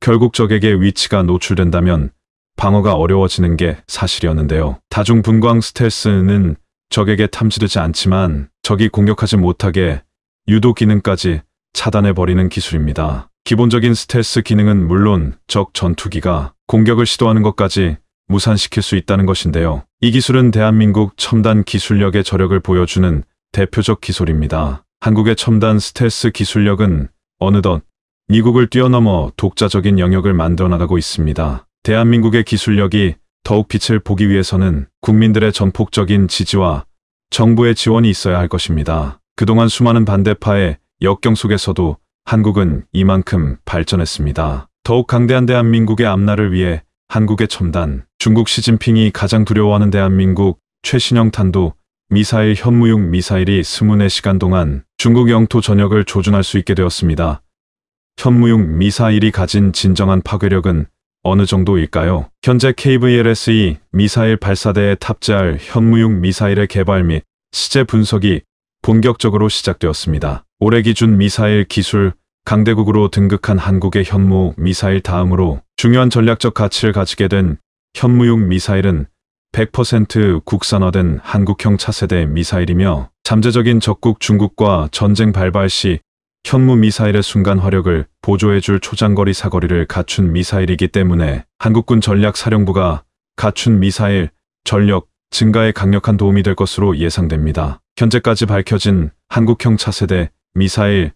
결국 적에게 위치가 노출된다면 방어가 어려워지는 게 사실이었는데요. 다중분광 스텔스는 적에게 탐지되지 않지만 적이 공격하지 못하게 유도 기능까지 차단해버리는 기술입니다. 기본적인 스텔스 기능은 물론 적 전투기가 공격을 시도하는 것까지 무산시킬 수 있다는 것인데요. 이 기술은 대한민국 첨단 기술력의 저력을 보여주는 대표적 기술입니다. 한국의 첨단 스텔스 기술력은 어느덧 미국을 뛰어넘어 독자적인 영역을 만들어 나가고 있습니다. 대한민국의 기술력이 더욱 빛을 보기 위해서는 국민들의 전폭적인 지지와 정부의 지원이 있어야 할 것입니다. 그동안 수많은 반대파의 역경 속에서도 한국은 이만큼 발전했습니다. 더욱 강대한 대한민국의 앞날을 위해 한국의 첨단, 중국 시진핑이 가장 두려워하는 대한민국 최신형 탄도 미사일 현무용 미사일이 24시간 동안 중국 영토 전역을 조준할 수 있게 되었습니다. 현무용 미사일이 가진 진정한 파괴력은 어느 정도일까요? 현재 KVLSE 미사일 발사대에 탑재할 현무용 미사일의 개발 및 시제 분석이 본격적으로 시작되었습니다. 올해 기준 미사일 기술 강대국으로 등극한 한국의 현무 미사일 다음으로 중요한 전략적 가치를 가지게 된 현무용 미사일은 100% 국산화된 한국형 차세대 미사일이며 잠재적인 적국 중국과 전쟁 발발 시 현무 미사일의 순간 화력을 보조해줄 초장거리 사거리를 갖춘 미사일이기 때문에 한국군 전략사령부가 갖춘 미사일 전력 증가에 강력한 도움이 될 것으로 예상됩니다. 현재까지 밝혀진 한국형 차세대 미사일,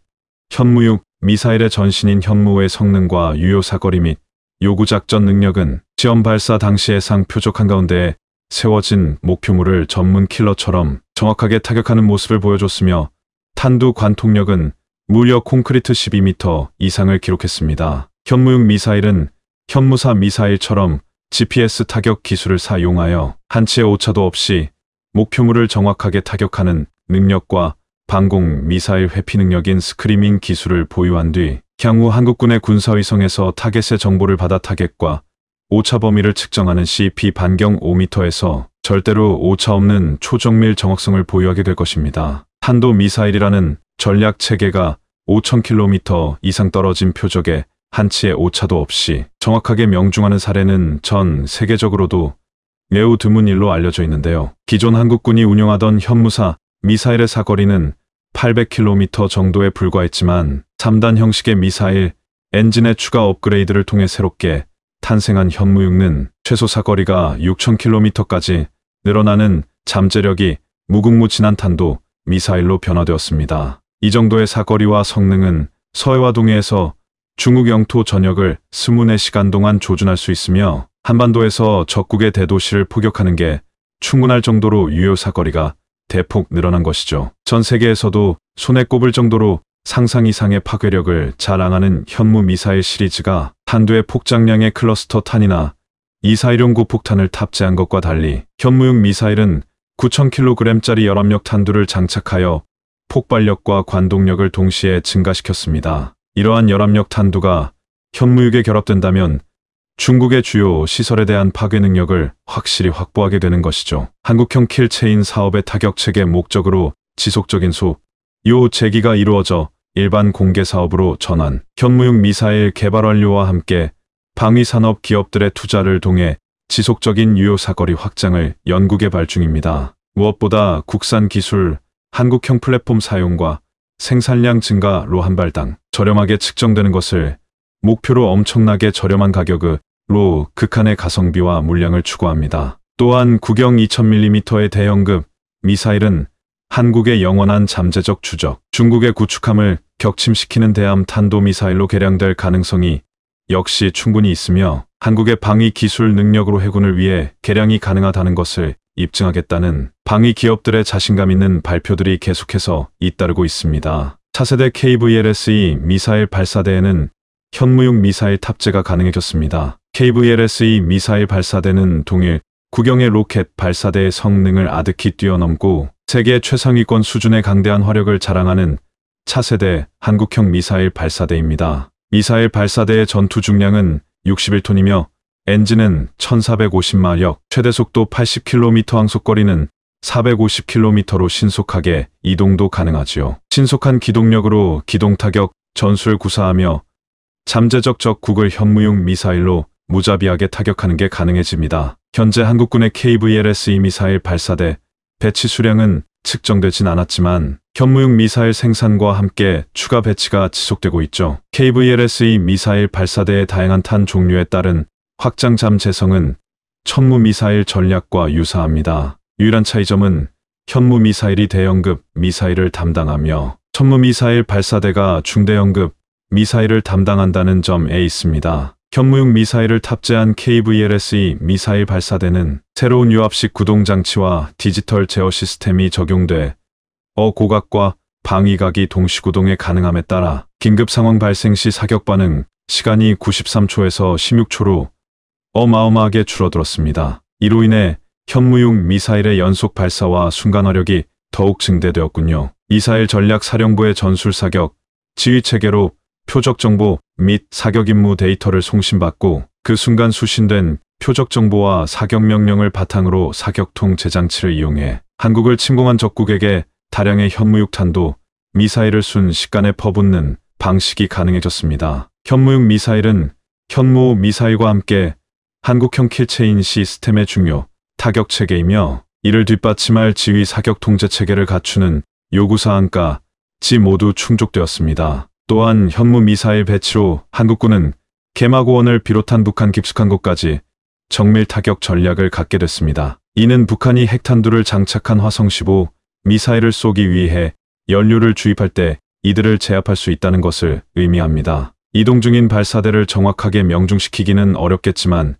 현무육, 미사일의 전신인 현무의 성능과 유효 사거리 및 요구 작전 능력은 시험 발사 당시 예상 표적한 가운데 세워진 목표물을 전문 킬러처럼 정확하게 타격하는 모습을 보여줬으며 탄두 관통력은 무려 콘크리트 12m 이상을 기록했습니다. 현무용 미사일은 현무사 미사일처럼 GPS 타격 기술을 사용하여 한치의 오차도 없이 목표물을 정확하게 타격하는 능력과 방공 미사일 회피 능력인 스크리밍 기술을 보유한 뒤 향후 한국군의 군사위성에서 타겟의 정보를 받아 타겟과 오차 범위를 측정하는 CP 반경 5m에서 절대로 오차 없는 초정밀 정확성을 보유하게 될 것입니다. 탄도 미사일이라는 전략 체계가 5,000km 이상 떨어진 표적에 한치의 오차도 없이 정확하게 명중하는 사례는 전 세계적으로도 매우 드문 일로 알려져 있는데요. 기존 한국군이 운영하던 현무사 미사일의 사거리는 800km 정도에 불과했지만 3단 형식의 미사일 엔진의 추가 업그레이드를 통해 새롭게 탄생한 현무육는 최소 사거리가 6,000km까지 늘어나는 잠재력이 무궁무진한 탄도 미사일로 변화되었습니다. 이 정도의 사거리와 성능은 서해와 동해에서 중국 영토 전역을 24시간 동안 조준할 수 있으며 한반도에서 적국의 대도시를 포격하는 게 충분할 정도로 유효 사거리가 대폭 늘어난 것이죠. 전 세계에서도 손에 꼽을 정도로 상상 이상의 파괴력을 자랑하는 현무 미사일 시리즈가 탄두의 폭장량의 클러스터 탄이나 241 구폭탄을 탑재한 것과 달리 현무용 미사일은 9,000kg짜리 열압력 탄두를 장착하여 폭발력과 관동력을 동시에 증가시켰습니다. 이러한 열압력 탄두가 현무육에 결합된다면 중국의 주요 시설에 대한 파괴 능력을 확실히 확보하게 되는 것이죠. 한국형 킬체인 사업의 타격책의 목적으로 지속적인 수요재기가 이루어져 일반 공개 사업으로 전환, 현무육 미사일 개발 완료와 함께 방위산업 기업들의 투자를 통해 지속적인 유효 사거리 확장을 연구 개발 중입니다. 무엇보다 국산 기술, 한국형 플랫폼 사용과 생산량 증가로 한 발당 저렴하게 측정되는 것을 목표로 엄청나게 저렴한 가격으로 극한의 가성비와 물량을 추구합니다. 또한 구경 2000mm의 대형급 미사일은 한국의 영원한 잠재적 주적, 중국의 구축함을 격침시키는 대함 탄도미사일로 개량될 가능성이 역시 충분히 있으며 한국의 방위 기술 능력으로 해군을 위해 개량이 가능하다는 것을 입증하겠다는 방위 기업들의 자신감 있는 발표들이 계속해서 잇따르고 있습니다. 차세대 KVLSE 미사일 발사대에는 현무용 미사일 탑재가 가능해졌습니다. KVLSE 미사일 발사대는 동일 구경의 로켓 발사대의 성능을 아득히 뛰어넘고 세계 최상위권 수준의 강대한 화력을 자랑하는 차세대 한국형 미사일 발사대입니다. 미사일 발사대의 전투 중량은 61톤이며 엔진은 1450마력, 최대 속도 80km 항속거리는 450km로 신속하게 이동도 가능하지요. 신속한 기동력으로 기동타격, 전술 구사하며 잠재적 적국을 현무용 미사일로 무자비하게 타격하는 게 가능해집니다. 현재 한국군의 KVLSE 미사일 발사대 배치 수량은 측정되진 않았지만 현무용 미사일 생산과 함께 추가 배치가 지속되고 있죠. KVLSE 미사일 발사대의 다양한 탄 종류에 따른 확장잠 재성은 천무미사일 전략과 유사합니다. 유일한 차이점은 현무미사일이 대형급 미사일을 담당하며 천무미사일 발사대가 중대형급 미사일을 담당한다는 점에 있습니다. 현무용 미사일을 탑재한 KVLSE 미사일 발사대는 새로운 유압식 구동장치와 디지털 제어 시스템이 적용돼 어고각과 방위각이 동시 구동에 가능함에 따라 긴급 상황 발생 시 사격 반응 시간이 93초에서 16초로 어마어마하게 줄어들었습니다. 이로 인해 현무용 미사일의 연속 발사와 순간화력이 더욱 증대되었군요. 미사일 전략사령부의 전술사격, 지휘체계로 표적정보 및 사격임무 데이터를 송신받고 그 순간 수신된 표적정보와 사격명령을 바탕으로 사격통 제장치를 이용해 한국을 침공한 적국에게 다량의 현무육탄도 미사일을 순식간에 퍼붓는 방식이 가능해졌습니다. 현무육 미사일은 현무 미사일과 함께 한국형 킬체인 시스템의 중요 타격 체계이며 이를 뒷받침할 지휘 사격 통제 체계를 갖추는 요구사항과 지 모두 충족되었습니다. 또한 현무 미사일 배치로 한국군은 개마고원을 비롯한 북한 깊숙한곳까지 정밀 타격 전략을 갖게 됐습니다. 이는 북한이 핵탄두를 장착한 화성 15 미사일을 쏘기 위해 연료를 주입할 때 이들을 제압할 수 있다는 것을 의미합니다. 이동 중인 발사대를 정확하게 명중시키기는 어렵겠지만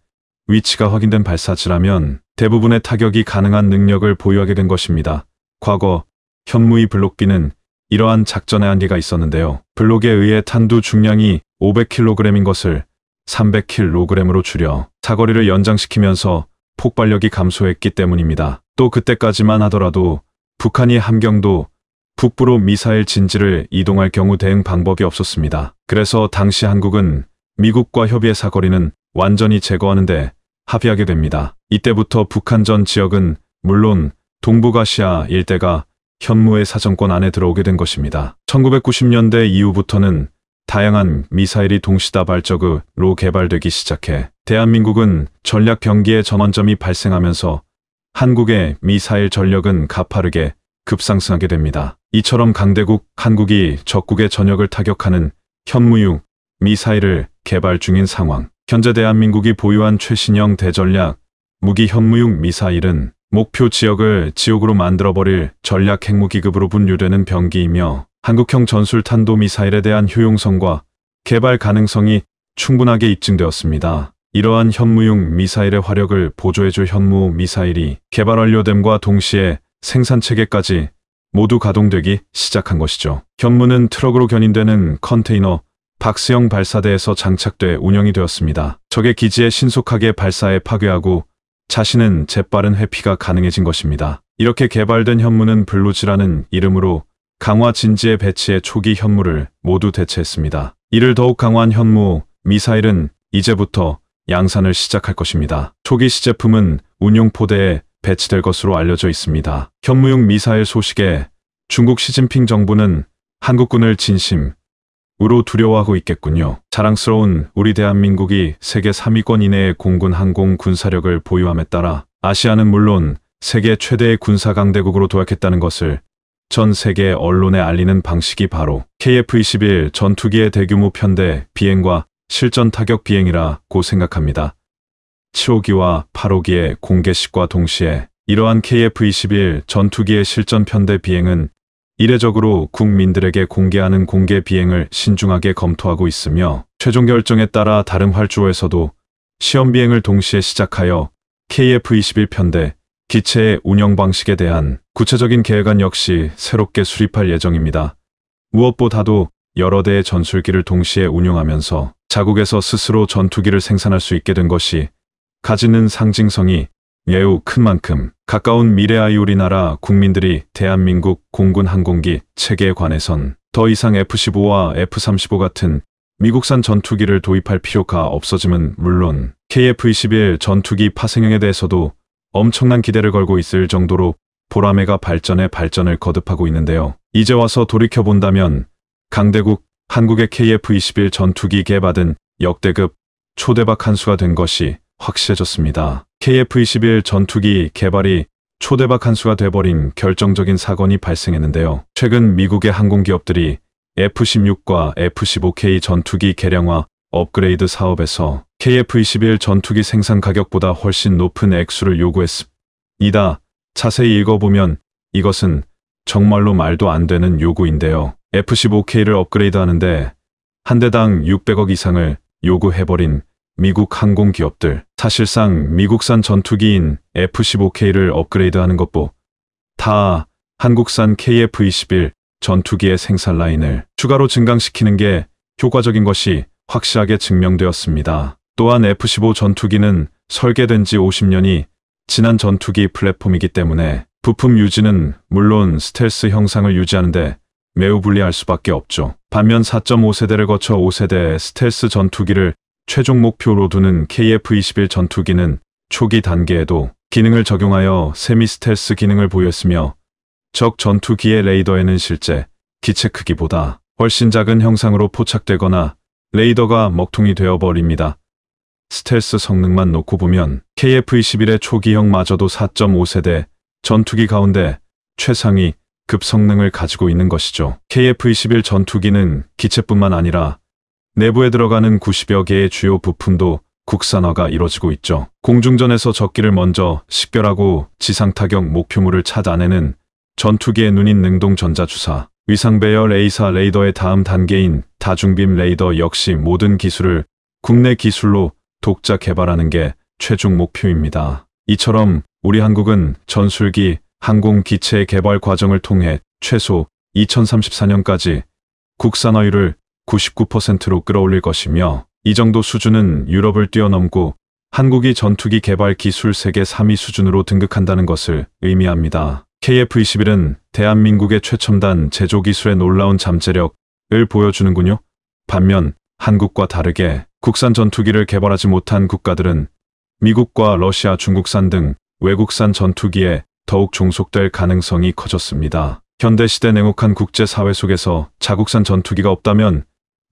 위치가 확인된 발사체라면 대부분의 타격이 가능한 능력을 보유하게 된 것입니다. 과거 현무이 블록 비는 이러한 작전의 한계가 있었는데요. 블록에 의해 탄두 중량이 500kg인 것을 300kg으로 줄여 사거리를 연장시키면서 폭발력이 감소했기 때문입니다. 또 그때까지만 하더라도 북한이 함경도 북부로 미사일 진지를 이동할 경우 대응 방법이 없었습니다. 그래서 당시 한국은 미국과 협의의 사거리는 완전히 제거하는데 합의하게 됩니다. 이때부터 북한 전 지역은 물론 동북아시아 일대가 현무의 사정권 안에 들어오게 된 것입니다. 1990년대 이후부터는 다양한 미사일이 동시다발적으로 개발되기 시작해 대한민국은 전략 경기의 전환점이 발생하면서 한국의 미사일 전력은 가파르게 급상승하게 됩니다. 이처럼 강대국 한국이 적국의 전역을 타격하는 현무유 미사일을 개발 중인 상황. 현재 대한민국이 보유한 최신형 대전략 무기 현무용 미사일은 목표 지역을 지옥으로 만들어버릴 전략 핵무기급으로 분류되는 병기이며 한국형 전술 탄도 미사일에 대한 효용성과 개발 가능성이 충분하게 입증되었습니다. 이러한 현무용 미사일의 화력을 보조해줄 현무 미사일이 개발 완료됨과 동시에 생산 체계까지 모두 가동되기 시작한 것이죠. 현무는 트럭으로 견인되는 컨테이너 박스형 발사대에서 장착돼 운영이 되었습니다. 적의 기지에 신속하게 발사해 파괴하고 자신은 재빠른 회피가 가능해진 것입니다. 이렇게 개발된 현무는 블루즈라는 이름으로 강화 진지의 배치에 초기 현무를 모두 대체했습니다. 이를 더욱 강화한 현무, 미사일은 이제부터 양산을 시작할 것입니다. 초기 시제품은 운용포대에 배치될 것으로 알려져 있습니다. 현무용 미사일 소식에 중국 시진핑 정부는 한국군을 진심, 으로 두려워하고 있겠군요. 자랑스러운 우리 대한민국이 세계 3위권 이내의 공군 항공 군사력을 보유함에 따라 아시아는 물론 세계 최대의 군사 강대국으로 도약했다는 것을 전 세계 언론에 알리는 방식이 바로 KF-21 전투기의 대규모 편대 비행과 실전 타격 비행이라고 생각합니다. 7호기와 8호기의 공개식과 동시에 이러한 KF-21 전투기의 실전 편대 비행은 이례적으로 국민들에게 공개하는 공개 비행을 신중하게 검토하고 있으며 최종 결정에 따라 다른 활주로에서도 시험 비행을 동시에 시작하여 KF-21 편대 기체의 운영 방식에 대한 구체적인 계획안 역시 새롭게 수립할 예정입니다. 무엇보다도 여러 대의 전술기를 동시에 운용하면서 자국에서 스스로 전투기를 생산할 수 있게 된 것이 가지는 상징성이 매우 큰 만큼 가까운 미래아이 우리나라 국민들이 대한민국 공군 항공기 체계에 관해선 더 이상 F-15와 F-35 같은 미국산 전투기를 도입할 필요가 없어짐은 물론 KF-21 전투기 파생형에 대해서도 엄청난 기대를 걸고 있을 정도로 보라매가 발전에 발전을 거듭하고 있는데요. 이제 와서 돌이켜본다면 강대국 한국의 KF-21 전투기 개발은 역대급 초대박 한수가 된 것이 확실해졌습니다. KF-21 전투기 개발이 초대박 한수가 돼버린 결정적인 사건이 발생했는데요. 최근 미국의 항공기업들이 F-16과 F-15K 전투기 개량화 업그레이드 사업에서 KF-21 전투기 생산 가격보다 훨씬 높은 액수를 요구했습니다. 자세히 읽어보면 이것은 정말로 말도 안 되는 요구인데요. F-15K를 업그레이드하는데 한 대당 600억 이상을 요구해버린 미국 항공기업들, 사실상 미국산 전투기인 F-15K를 업그레이드하는 것보 다 한국산 KF-21 전투기의 생산 라인을 추가로 증강시키는 게 효과적인 것이 확실하게 증명되었습니다. 또한 F-15 전투기는 설계된 지 50년이 지난 전투기 플랫폼이기 때문에 부품 유지는 물론 스텔스 형상을 유지하는데 매우 불리할 수밖에 없죠. 반면 4.5세대를 거쳐 5세대 스텔스 전투기를 최종 목표로 두는 KF-21 전투기는 초기 단계에도 기능을 적용하여 세미 스텔스 기능을 보였으며 적 전투기의 레이더에는 실제 기체 크기보다 훨씬 작은 형상으로 포착되거나 레이더가 먹통이 되어버립니다. 스텔스 성능만 놓고 보면 KF-21의 초기형마저도 4.5세대 전투기 가운데 최상위 급성능을 가지고 있는 것이죠. KF-21 전투기는 기체뿐만 아니라 내부에 들어가는 90여 개의 주요 부품도 국산화가 이뤄지고 있죠. 공중전에서 적기를 먼저 식별하고 지상 타격 목표물을 찾아내는 전투기의 눈인 능동 전자주사, 위상 배열 A사 레이더의 다음 단계인 다중빔 레이더 역시 모든 기술을 국내 기술로 독자 개발하는 게 최종 목표입니다. 이처럼 우리 한국은 전술기, 항공기체 개발 과정을 통해 최소 2034년까지 국산화율을 99%로 끌어올릴 것이며 이 정도 수준은 유럽을 뛰어넘고 한국이 전투기 개발 기술 세계 3위 수준으로 등극한다는 것을 의미합니다. KF-21은 대한민국의 최첨단 제조 기술의 놀라운 잠재력을 보여주는군요. 반면 한국과 다르게 국산 전투기를 개발하지 못한 국가들은 미국과 러시아, 중국산 등 외국산 전투기에 더욱 종속될 가능성이 커졌습니다. 현대시대 냉혹한 국제사회 속에서 자국산 전투기가 없다면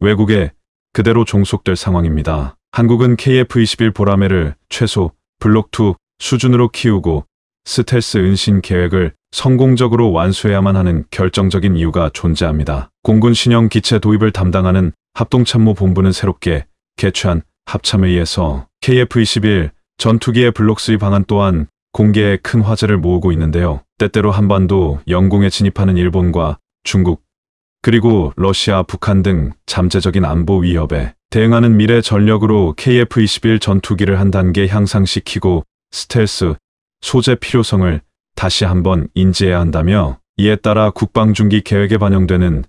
외국에 그대로 종속될 상황입니다. 한국은 KF-21 보라매를 최소 블록2 수준으로 키우고 스텔스 은신 계획을 성공적으로 완수해야만 하는 결정적인 이유가 존재합니다. 공군 신형 기체 도입을 담당하는 합동참모본부는 새롭게 개최한 합참회의에서 KF-21 전투기의 블록3 방안 또한 공개에 큰 화제를 모으고 있는데요. 때때로 한반도 영공에 진입하는 일본과 중국, 그리고 러시아, 북한 등 잠재적인 안보 위협에 대응하는 미래 전력으로 KF-21 전투기를 한 단계 향상시키고 스텔스, 소재 필요성을 다시 한번 인지해야 한다며 이에 따라 국방중기 계획에 반영되는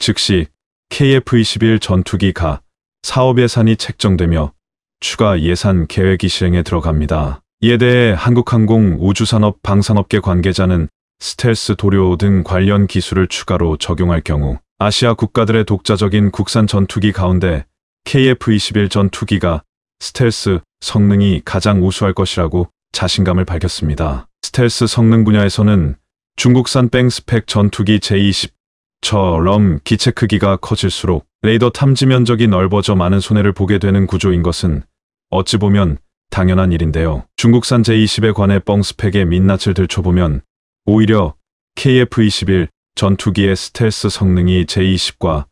즉시 KF-21 전투기가 사업 예산이 책정되며 추가 예산 계획이 시행에 들어갑니다. 이에 대해 한국항공 우주산업 방산업계 관계자는 스텔스 도료 등 관련 기술을 추가로 적용할 경우 아시아 국가들의 독자적인 국산 전투기 가운데 KF-21 전투기가 스텔스 성능이 가장 우수할 것이라고 자신감을 밝혔습니다. 스텔스 성능 분야에서는 중국산 뺑스펙 전투기 J-20처럼 기체 크기가 커질수록 레이더 탐지 면적이 넓어져 많은 손해를 보게 되는 구조인 것은 어찌 보면 당연한 일인데요. 중국산 J-20에 관해 뻥스펙의 민낯을 들춰보면 오히려 KF-21 전투기의 스텔스 성능이 J-20과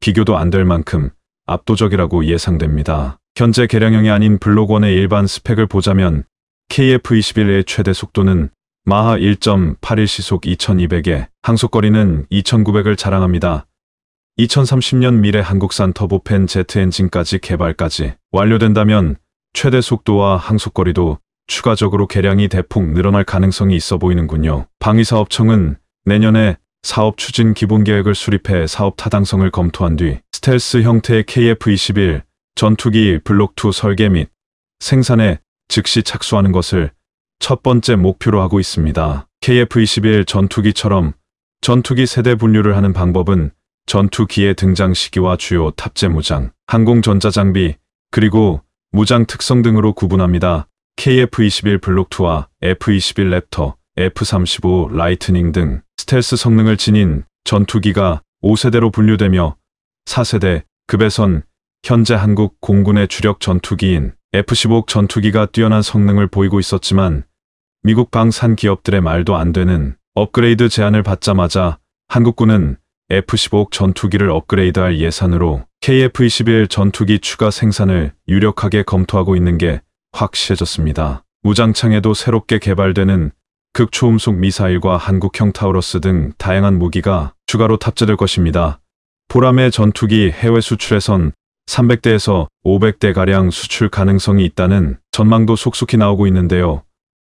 비교도 안 될 만큼 압도적이라고 예상됩니다. 현재 개량형이 아닌 블록원의 일반 스펙을 보자면 KF-21의 최대 속도는 마하 1.81 시속 2200에 항속거리는 2900을 자랑합니다. 2030년 미래 한국산 터보팬 제트 엔진까지 개발까지 완료된다면 최대 속도와 항속거리도 추가적으로 개량이 대폭 늘어날 가능성이 있어 보이는군요. 방위사업청은 내년에 사업 추진 기본 계획을 수립해 사업 타당성을 검토한 뒤 스텔스 형태의 KF-21 전투기 블록2 설계 및 생산에 즉시 착수하는 것을 첫 번째 목표로 하고 있습니다. KF-21 전투기처럼 전투기 세대 분류를 하는 방법은 전투기의 등장 시기와 주요 탑재 무장, 항공전자 장비, 그리고 무장 특성 등으로 구분합니다. KF-21 블록2와 F-21 랩터, F-35 라이트닝 등 스텔스 성능을 지닌 전투기가 5세대로 분류되며 4세대 급에선 현재 한국 공군의 주력 전투기인 F-15 전투기가 뛰어난 성능을 보이고 있었지만 미국 방산 기업들의 말도 안 되는 업그레이드 제안을 받자마자 한국군은 F-15 전투기를 업그레이드할 예산으로 KF-21 전투기 추가 생산을 유력하게 검토하고 있는 게 확실해졌습니다. 무장창에도 새롭게 개발되는 극초음속 미사일과 한국형 타우러스 등 다양한 무기가 추가로 탑재될 것입니다. 보람의 전투기 해외 수출에선 300대에서 500대가량 수출 가능성이 있다는 전망도 속속히 나오고 있는데요.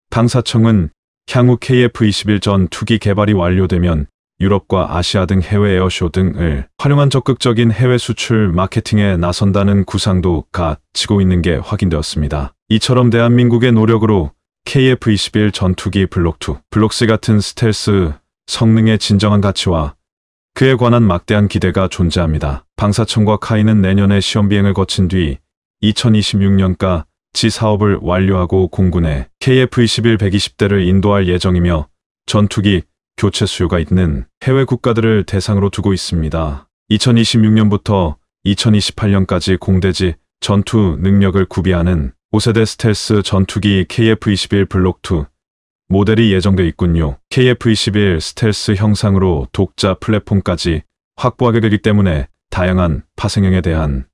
당사청은 향후 KF-21 전 투기 개발이 완료되면 유럽과 아시아 등 해외 에어쇼 등을 활용한 적극적인 해외 수출 마케팅에 나선다는 구상도 갖추고 있는 게 확인되었습니다. 이처럼 대한민국의 노력으로 KF-21 전투기 블록2, 블록3 같은 스텔스 성능의 진정한 가치와 그에 관한 막대한 기대가 존재합니다. 방사청과 카이는 내년에 시험 비행을 거친 뒤 2026년가 지 사업을 완료하고 공군에 KF-21 120대를 인도할 예정이며 전투기 교체 수요가 있는 해외 국가들을 대상으로 두고 있습니다. 2026년부터 2028년까지 공대지 전투 능력을 구비하는 5세대 스텔스 전투기 KF-21 블록2 모델이 예정돼 있군요. KF-21 스텔스 형상으로 독자 플랫폼까지 확보하게 되기 때문에 다양한 파생형에 대한